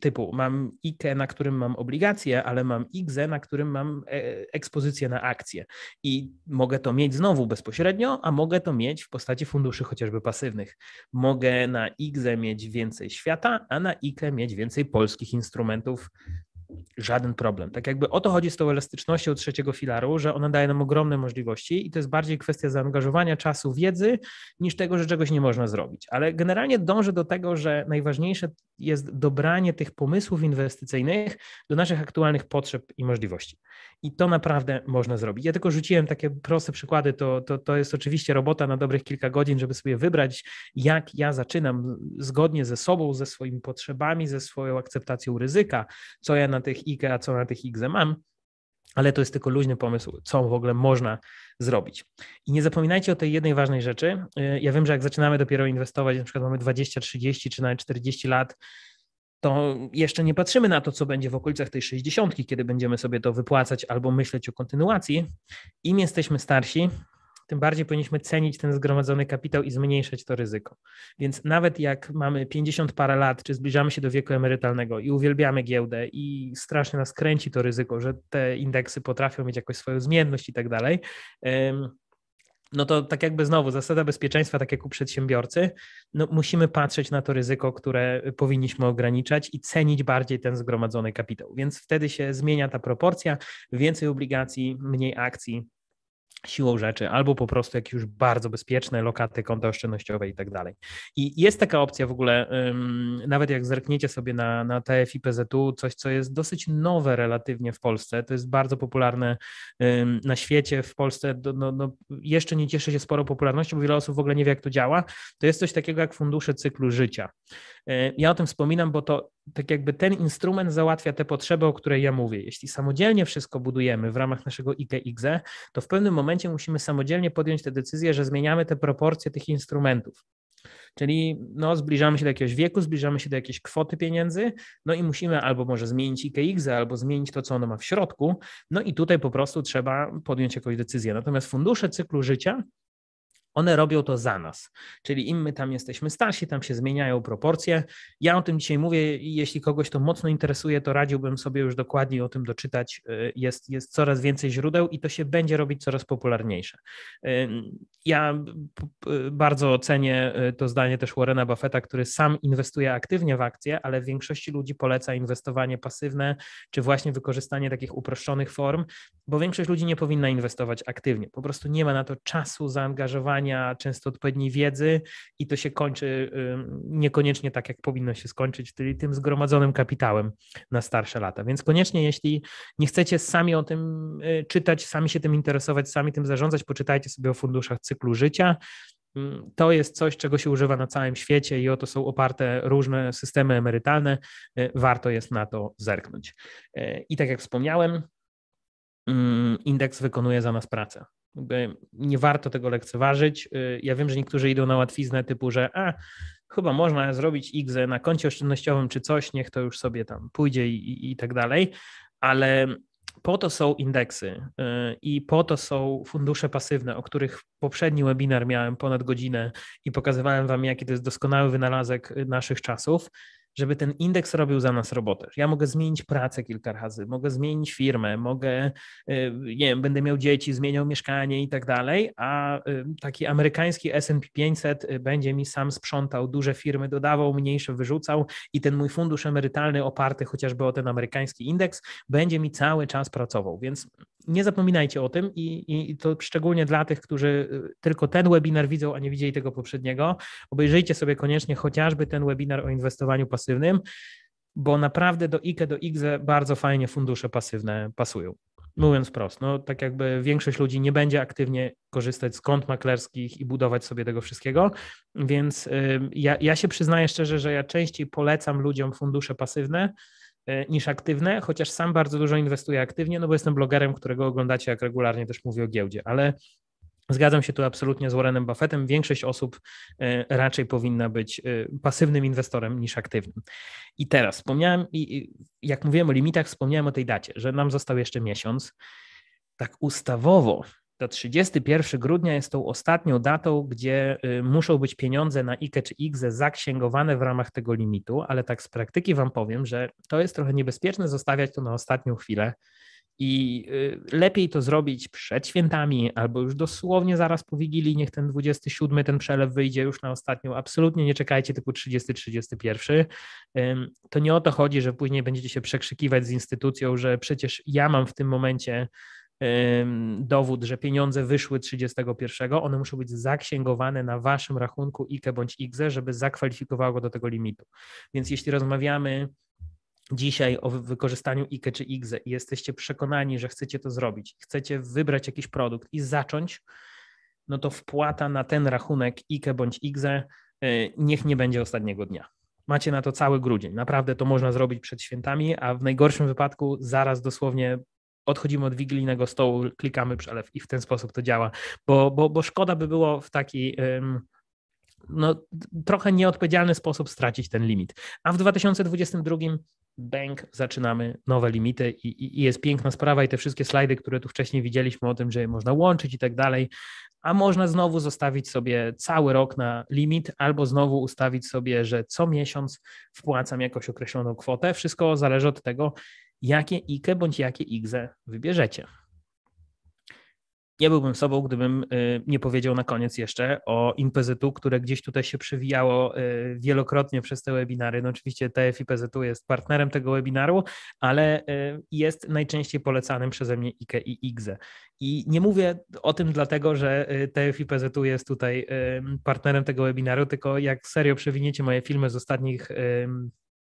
typu mam IKE, na którym mam obligacje, ale mam IGZE, na którym mam e, ekspozycję na akcje. I mogę to mieć znowu bezpośrednio, a mogę to mieć w postaci funduszy chociażby pasywnych. Mogę na IGZE mieć więcej świata, a na IKE mieć więcej polskich instrumentów Żaden problem. Tak jakby o to chodzi z tą elastycznością trzeciego filaru, że ona daje nam ogromne możliwości i to jest bardziej kwestia zaangażowania czasu, wiedzy, niż tego, że czegoś nie można zrobić. Ale generalnie dążę do tego, że najważniejsze jest dobranie tych pomysłów inwestycyjnych do naszych aktualnych potrzeb i możliwości. I to naprawdę można zrobić. Ja tylko rzuciłem takie proste przykłady. To, to, to jest oczywiście robota na dobrych kilka godzin, żeby sobie wybrać, jak ja zaczynam zgodnie ze sobą, ze swoimi potrzebami, ze swoją akceptacją ryzyka, co ja na tych IKE, a co na tych IGZE mam ale to jest tylko luźny pomysł, co w ogóle można zrobić. I nie zapominajcie o tej jednej ważnej rzeczy. Ja wiem, że jak zaczynamy dopiero inwestować, na przykład mamy 20, 30 czy nawet 40 lat, to jeszcze nie patrzymy na to, co będzie w okolicach tej 60, kiedy będziemy sobie to wypłacać albo myśleć o kontynuacji. Im jesteśmy starsi, tym bardziej powinniśmy cenić ten zgromadzony kapitał i zmniejszać to ryzyko. Więc nawet jak mamy 50 parę lat, czy zbliżamy się do wieku emerytalnego i uwielbiamy giełdę i strasznie nas kręci to ryzyko, że te indeksy potrafią mieć jakąś swoją zmienność i tak dalej, no to tak jakby znowu zasada bezpieczeństwa, tak jak u przedsiębiorcy, no musimy patrzeć na to ryzyko, które powinniśmy ograniczać i cenić bardziej ten zgromadzony kapitał. Więc wtedy się zmienia ta proporcja, więcej obligacji, mniej akcji, siłą rzeczy, albo po prostu jakieś już bardzo bezpieczne lokaty, konta oszczędnościowe i tak dalej. I jest taka opcja w ogóle, um, nawet jak zerkniecie sobie na, na TF i PZU, coś, co jest dosyć nowe relatywnie w Polsce, to jest bardzo popularne um, na świecie, w Polsce do, no, no, jeszcze nie cieszy się sporo popularnością, bo wiele osób w ogóle nie wie, jak to działa, to jest coś takiego jak fundusze cyklu życia. E, ja o tym wspominam, bo to tak jakby ten instrument załatwia te potrzeby, o której ja mówię. Jeśli samodzielnie wszystko budujemy w ramach naszego IKX, e, to w pewnym momencie musimy samodzielnie podjąć tę decyzję, że zmieniamy te proporcje tych instrumentów. Czyli no, zbliżamy się do jakiegoś wieku, zbliżamy się do jakiejś kwoty pieniędzy, no i musimy albo może zmienić IKX, e, albo zmienić to, co ono ma w środku. No i tutaj po prostu trzeba podjąć jakąś decyzję. Natomiast fundusze cyklu życia one robią to za nas. Czyli im my tam jesteśmy starsi, tam się zmieniają proporcje. Ja o tym dzisiaj mówię i jeśli kogoś to mocno interesuje, to radziłbym sobie już dokładniej o tym doczytać. Y, jest, jest coraz więcej źródeł i to się będzie robić coraz popularniejsze. Y, ja bardzo cenię y, to zdanie też Warrena Buffetta, który sam inwestuje aktywnie w akcje, ale większości ludzi poleca inwestowanie pasywne, czy właśnie wykorzystanie takich uproszczonych form, bo większość ludzi nie powinna inwestować aktywnie. Po prostu nie ma na to czasu, zaangażowania szkolenia, często odpowiedniej wiedzy i to się kończy niekoniecznie tak, jak powinno się skończyć, czyli tym zgromadzonym kapitałem na starsze lata. Więc koniecznie, jeśli nie chcecie sami o tym y, czytać, sami się tym interesować, sami tym zarządzać, poczytajcie sobie o funduszach cyklu życia. To jest coś, czego się używa na całym świecie i o to są oparte różne systemy emerytalne. Y, warto jest na to zerknąć. Y, I tak jak wspomniałem, indeks wykonuje za nas pracę nie warto tego lekceważyć. Y, ja wiem, że niektórzy idą na łatwiznę typu, że a, chyba można zrobić X na koncie oszczędnościowym czy coś, niech to już sobie tam pójdzie i, i, i tak dalej, ale po to są indeksy y, i po to są fundusze pasywne, o których poprzedni webinar miałem ponad godzinę i pokazywałem Wam, jaki to jest doskonały wynalazek y, naszych czasów żeby ten indeks robił za nas robotę. Ja mogę zmienić pracę kilka razy, mogę zmienić firmę, mogę, y, nie wiem, będę miał dzieci, zmieniał mieszkanie i tak dalej, a y, taki amerykański SP 500 y, będzie mi sam sprzątał duże firmy, dodawał, mniejsze wyrzucał i ten mój fundusz emerytalny oparty chociażby o ten amerykański indeks będzie mi cały czas pracował. Więc nie zapominajcie o tym i, i to szczególnie dla tych, którzy y, tylko ten webinar widzą, a nie widzieli tego poprzedniego, obejrzyjcie sobie koniecznie chociażby ten webinar o inwestowaniu pasywnym, bo naprawdę do IKE, do IGZE bardzo fajnie fundusze pasywne pasują. Mówiąc prosto, no, tak jakby większość ludzi nie będzie aktywnie korzystać z kont maklerskich i budować sobie tego wszystkiego, więc ja, ja się przyznaję szczerze, że ja częściej polecam ludziom fundusze pasywne, E, niż aktywne, chociaż sam bardzo dużo inwestuję aktywnie, no bo jestem blogerem, którego oglądacie, jak regularnie też mówię o giełdzie, ale Zgadzam się tu absolutnie z Warrenem Buffettem. Większość osób e, raczej powinna być e, pasywnym inwestorem niż aktywnym. I teraz wspomniałem, jak mówiłem o limitach, wspomniałem o tej dacie, że nam został jeszcze miesiąc. Tak ustawowo to 31 grudnia jest tą ostatnią datą, gdzie y, muszą być pieniądze na IKE czy IGZE zaksięgowane w ramach tego limitu, ale tak z praktyki Wam powiem, że to jest trochę niebezpieczne zostawiać to na ostatnią chwilę i y, lepiej to zrobić przed świętami albo już dosłownie zaraz po Wigilii, niech ten 27 ten przelew wyjdzie już na ostatnią, absolutnie nie czekajcie typu 30-31. To nie o to chodzi, że później będziecie się przekrzykiwać z instytucją, że przecież ja mam w tym momencie dowód, że pieniądze wyszły 31, one muszą być zaksięgowane na waszym rachunku IKE bądź IGZE, żeby zakwalifikowało go do tego limitu. Więc jeśli rozmawiamy dzisiaj o wykorzystaniu IKE czy IGZE i jesteście przekonani, że chcecie to zrobić, chcecie wybrać jakiś produkt i zacząć, no to wpłata na ten rachunek IKE bądź IGZE niech nie będzie ostatniego dnia. Macie na to cały grudzień. Naprawdę to można zrobić przed świętami, a w najgorszym wypadku zaraz dosłownie odchodzimy od wigilijnego stołu, klikamy przelew i w ten sposób to działa, bo, bo, bo szkoda by było w taki no, trochę nieodpowiedzialny sposób stracić ten limit. A w 2022 bank zaczynamy nowe limity i, i, i, jest piękna sprawa i te wszystkie slajdy, które tu wcześniej widzieliśmy o tym, że można łączyć i tak dalej, a można znowu zostawić sobie cały rok na limit albo znowu ustawić sobie, że co miesiąc wpłacam jakoś określoną kwotę. Wszystko zależy od tego, jakie IKE bądź jakie IGZE wybierzecie. Nie byłbym sobą, gdybym y, nie powiedział na koniec jeszcze o impezytu, które gdzieś tutaj się przewijało y, wielokrotnie przez te webinary. No oczywiście TF IPZU jest partnerem tego webinaru, ale y, jest najczęściej polecanym przeze mnie IKE i IGZE. I nie mówię o tym dlatego, że TF IPZU jest tutaj partnerem tego webinaru, tylko jak serio przewiniecie moje filmy z ostatnich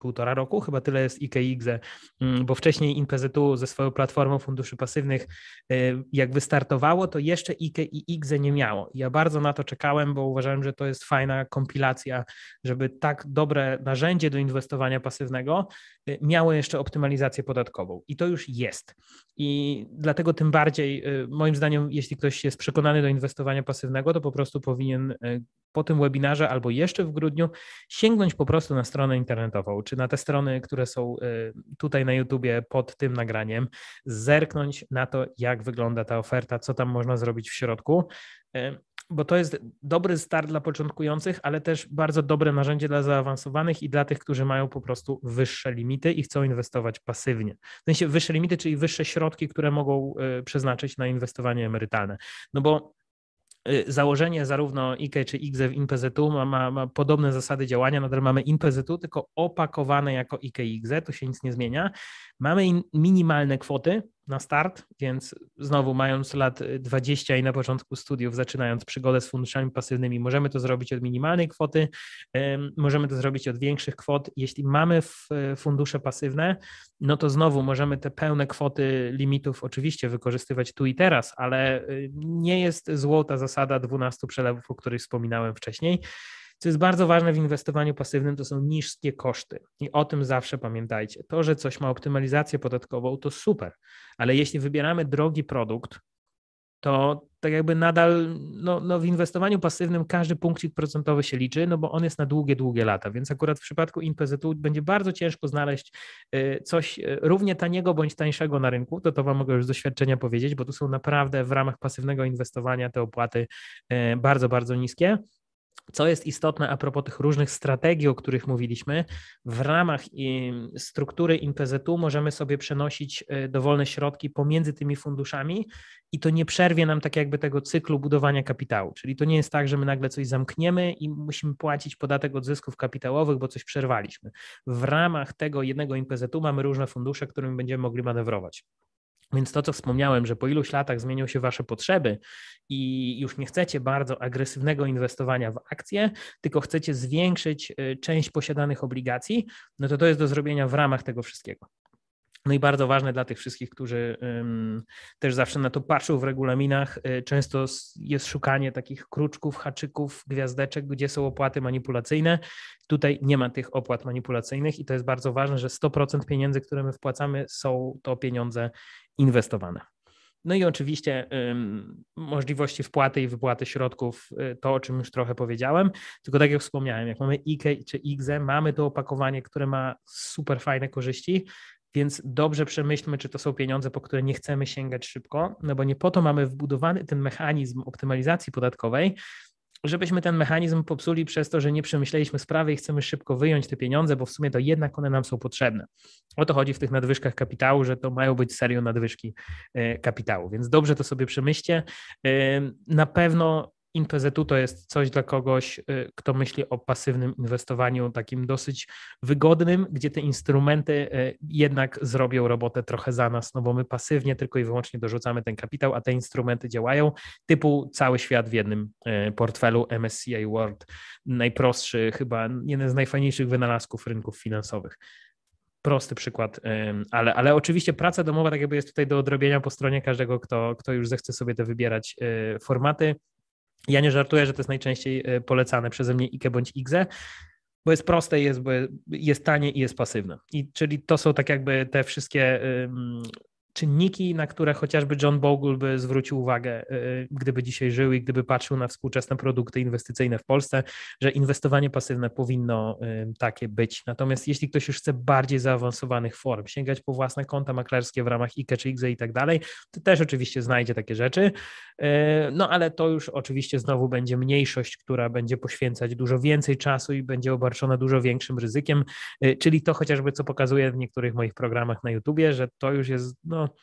półtora roku, chyba tyle jest IKX, mm, bo wcześniej InPZU ze swoją platformą funduszy pasywnych y, jak wystartowało, to jeszcze IKX nie miało. Ja bardzo na to czekałem, bo uważałem, że to jest fajna kompilacja, żeby tak dobre narzędzie do inwestowania pasywnego y, miało jeszcze optymalizację podatkową i to już jest. I dlatego tym bardziej, y, moim zdaniem, jeśli ktoś jest przekonany do inwestowania pasywnego, to po prostu powinien po tym webinarze albo jeszcze w grudniu sięgnąć po prostu na stronę internetową, na te strony, które są y, tutaj na YouTubie pod tym nagraniem, zerknąć na to, jak wygląda ta oferta, co tam można zrobić w środku y, bo to jest dobry start dla początkujących, ale też bardzo dobre narzędzie dla zaawansowanych i dla tych, którzy mają po prostu wyższe limity i chcą inwestować pasywnie. W sensie wyższe limity, czyli wyższe środki, które mogą y, przeznaczyć na inwestowanie emerytalne. No bo Y, założenie zarówno IKE czy IGZE w IMPZU ma, ma, ma, podobne zasady działania, nadal mamy IMPZU, tylko opakowane jako IKE IGZE, tu się nic nie zmienia. Mamy minimalne kwoty na start, więc znowu mając lat 20 i na początku studiów, zaczynając przygodę z funduszami pasywnymi, możemy to zrobić od minimalnej kwoty, możemy to zrobić od większych kwot. Jeśli mamy fundusze pasywne, no to znowu możemy te pełne kwoty limitów oczywiście wykorzystywać tu i teraz, ale y, nie jest złota zasada 12 przelewów, o której wspominałem wcześniej. Co jest bardzo ważne w inwestowaniu pasywnym, to są niskie koszty. I o tym zawsze pamiętajcie. To, że coś ma optymalizację podatkową, to super, ale jeśli wybieramy drogi produkt, to tak jakby nadal no, no w inwestowaniu pasywnym każdy punkcik procentowy się liczy, no bo on jest na długie, długie lata, więc akurat w przypadku INPZ-u będzie bardzo ciężko znaleźć y, coś y, równie taniego bądź tańszego na rynku, to to Wam mogę już z doświadczenia powiedzieć, bo tu są naprawdę w ramach pasywnego inwestowania te opłaty y, bardzo, bardzo niskie co jest istotne a propos tych różnych strategii, o których mówiliśmy, w ramach struktury IMPZ-u możemy sobie przenosić e, dowolne środki pomiędzy tymi funduszami i to nie przerwie nam tak jakby tego cyklu budowania kapitału. Czyli to nie jest tak, że my nagle coś zamkniemy i musimy płacić podatek od zysków kapitałowych, bo coś przerwaliśmy. W ramach tego jednego IMPZ-u mamy różne fundusze, którymi będziemy mogli manewrować. Więc to, co wspomniałem, że po iluś latach zmienią się Wasze potrzeby i już nie chcecie bardzo agresywnego inwestowania w akcje, tylko chcecie zwiększyć y, część posiadanych obligacji, no to to jest do zrobienia w ramach tego wszystkiego. No i bardzo ważne dla tych wszystkich, którzy też zawsze na to patrzą w regulaminach, y, często jest szukanie takich kruczków, haczyków, gwiazdeczek, gdzie są opłaty manipulacyjne. Tutaj nie ma tych opłat manipulacyjnych i to jest bardzo ważne, że 100% pieniędzy, które my wpłacamy, są to pieniądze inwestowane. No i oczywiście możliwości wpłaty i wypłaty środków, y, to o czym już trochę powiedziałem, tylko tak jak wspomniałem, jak mamy IKE czy IGZE, mamy to opakowanie, które ma super fajne korzyści, więc dobrze przemyślmy, czy to są pieniądze, po które nie chcemy sięgać szybko, no bo nie po to mamy wbudowany ten mechanizm optymalizacji podatkowej, żebyśmy ten mechanizm popsuli przez to, że nie przemyśleliśmy sprawy i chcemy szybko wyjąć te pieniądze, bo w sumie to jednak one nam są potrzebne. O to chodzi w tych nadwyżkach kapitału, że to mają być serio nadwyżki e, kapitału, więc dobrze to sobie przemyślcie. E, na pewno InPZU to jest coś dla kogoś, y, kto myśli o pasywnym inwestowaniu takim dosyć wygodnym, gdzie te instrumenty y, jednak zrobią robotę trochę za nas, no bo my pasywnie tylko i wyłącznie dorzucamy ten kapitał, a te instrumenty działają typu cały świat w jednym y, portfelu MSCI World, najprostszy, chyba jeden z najfajniejszych wynalazków rynków finansowych prosty przykład, ale, ale oczywiście praca domowa tak jakby jest tutaj do odrobienia po stronie każdego, kto, kto już zechce sobie te wybierać formaty. Ja nie żartuję, że to jest najczęściej e, polecane przeze mnie IKE bądź IGZE, bo jest proste, jest, jest tanie i jest pasywne. I czyli to są tak jakby te wszystkie czynniki, na które chociażby John Bogle by zwrócił uwagę, y, y, gdyby dzisiaj żył i gdyby patrzył na współczesne produkty inwestycyjne w Polsce, że inwestowanie pasywne powinno y, takie być. Natomiast jeśli ktoś już chce bardziej zaawansowanych form, sięgać po własne konta maklerskie w ramach IKE czy IGZE i tak dalej, to też oczywiście znajdzie takie rzeczy. No ale to już oczywiście znowu będzie mniejszość, która będzie poświęcać dużo więcej czasu i będzie obarczona dużo większym ryzykiem, czyli to chociażby co pokazuję w niektórych moich programach na YouTubie, że to już jest no, down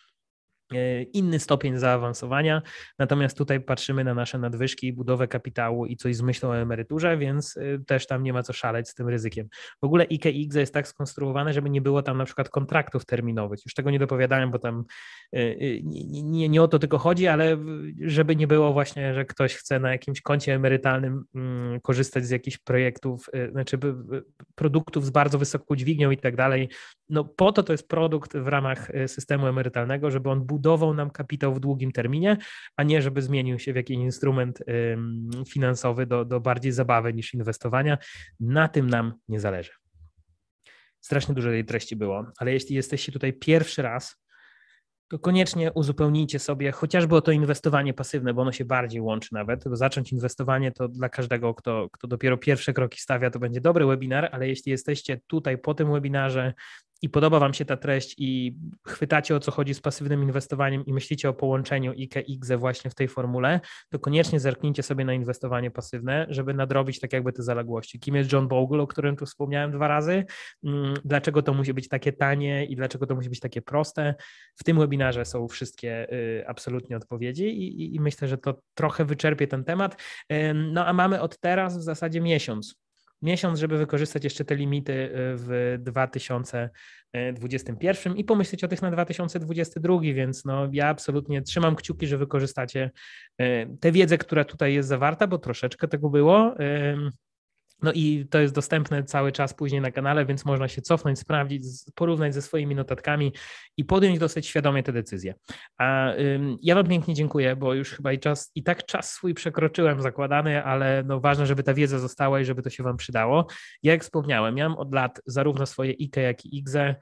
E, inny stopień zaawansowania. Natomiast tutaj patrzymy na nasze nadwyżki, budowę kapitału i coś z myślą o emeryturze, więc e, też tam nie ma co szaleć z tym ryzykiem. W ogóle IKX jest tak skonstruowane, żeby nie było tam na przykład kontraktów terminowych. Już tego nie dopowiadałem, bo tam e, nie, nie, nie o to tylko chodzi, ale żeby nie było właśnie, że ktoś chce na jakimś koncie emerytalnym mm, korzystać z jakichś projektów, znaczy produktów z bardzo wysoką dźwignią i tak dalej. No po to to jest produkt w ramach systemu emerytalnego, żeby on budował budował nam kapitał w długim terminie, a nie żeby zmienił się w jakiś instrument finansowy do, do bardziej zabawy niż inwestowania. Na tym nam nie zależy. Strasznie dużo tej treści było, ale jeśli jesteście tutaj pierwszy raz, to koniecznie uzupełnijcie sobie chociażby o to inwestowanie pasywne, bo ono się bardziej łączy nawet. Zacząć inwestowanie to dla każdego, kto, kto dopiero pierwsze kroki stawia, to będzie dobry webinar, ale jeśli jesteście tutaj po tym webinarze, i podoba Wam się ta treść i chwytacie o co chodzi z pasywnym inwestowaniem i myślicie o połączeniu IKE i właśnie w tej formule, to koniecznie zerknijcie sobie na inwestowanie pasywne, żeby nadrobić tak jakby te zaległości. Kim jest John Bogle, o którym tu wspomniałem dwa razy? Mm, dlaczego to musi być takie tanie i dlaczego to musi być takie proste? W tym webinarze są wszystkie y, absolutnie odpowiedzi i, i myślę, że to trochę wyczerpie ten temat. No a mamy od teraz w zasadzie miesiąc miesiąc, żeby wykorzystać jeszcze te limity y, w 2021 i pomyśleć o tych na 2022, więc no, ja absolutnie trzymam kciuki, że wykorzystacie y, tę wiedzę, która tutaj jest zawarta, bo troszeczkę tego było. No i to jest dostępne cały czas później na kanale, więc można się cofnąć, sprawdzić, porównać ze swoimi notatkami i podjąć dosyć świadomie te decyzje. A ym, ja Wam pięknie dziękuję, bo już chyba i czas, i tak czas swój przekroczyłem zakładany, ale no ważne, żeby ta wiedza została i żeby to się Wam przydało. jak wspomniałem, miałem od lat zarówno swoje IKE, jak i IGZE.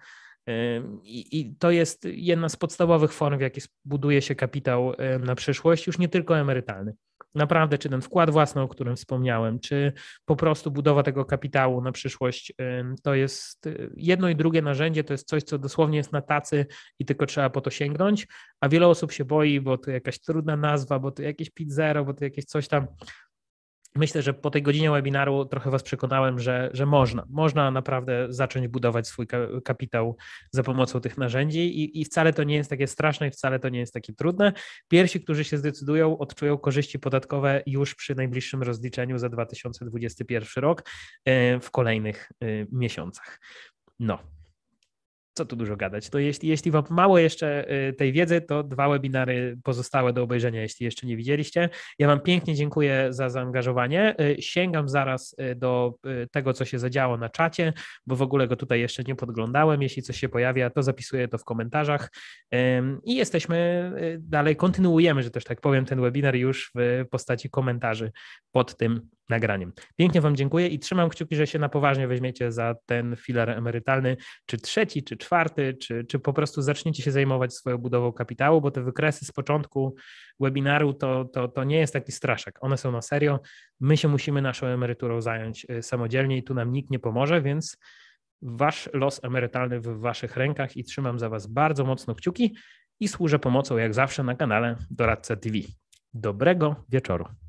I, I to jest jedna z podstawowych form, w jaki buduje się kapitał na przyszłość, już nie tylko emerytalny naprawdę, czy ten wkład własny, o którym wspomniałem, czy po prostu budowa tego kapitału na przyszłość, to jest y, jedno i drugie narzędzie, to jest coś, co dosłownie jest na tacy i tylko trzeba po to sięgnąć, a wiele osób się boi, bo to jakaś trudna nazwa, bo to jakieś pit zero, bo to jakieś coś tam myślę, że po tej godzinie webinaru trochę Was przekonałem, że, że można. Można naprawdę zacząć budować swój kapitał za pomocą tych narzędzi i, i wcale to nie jest takie straszne i wcale to nie jest takie trudne. Pierwsi, którzy się zdecydują, odczują korzyści podatkowe już przy najbliższym rozliczeniu za 2021 rok e, w kolejnych e, miesiącach. No, co tu dużo gadać. To jeśli, jeśli Wam mało jeszcze y, tej wiedzy, to dwa webinary pozostałe do obejrzenia, jeśli jeszcze nie widzieliście. Ja Wam pięknie dziękuję za zaangażowanie. Y, sięgam zaraz y, do tego, co się zadziało na czacie, bo w ogóle go tutaj jeszcze nie podglądałem. Jeśli coś się pojawia, to zapisuję to w komentarzach. I jesteśmy dalej, kontynuujemy, że też tak powiem, ten webinar już w postaci komentarzy pod tym nagraniem. Pięknie Wam dziękuję i trzymam kciuki, że się na poważnie weźmiecie za ten filar emerytalny, czy trzeci, czy czwarty, czy, czy po prostu zaczniecie się zajmować swoją budową kapitału, bo te wykresy z początku webinaru to, to, to nie jest taki straszek. One są na serio. My się musimy naszą emeryturą zająć e, samodzielnie i tu nam nikt nie pomoże, więc wasz los emerytalny w waszych rękach i trzymam za was bardzo mocno kciuki i służę pomocą jak zawsze na kanale Doradca TV. Dobrego wieczoru.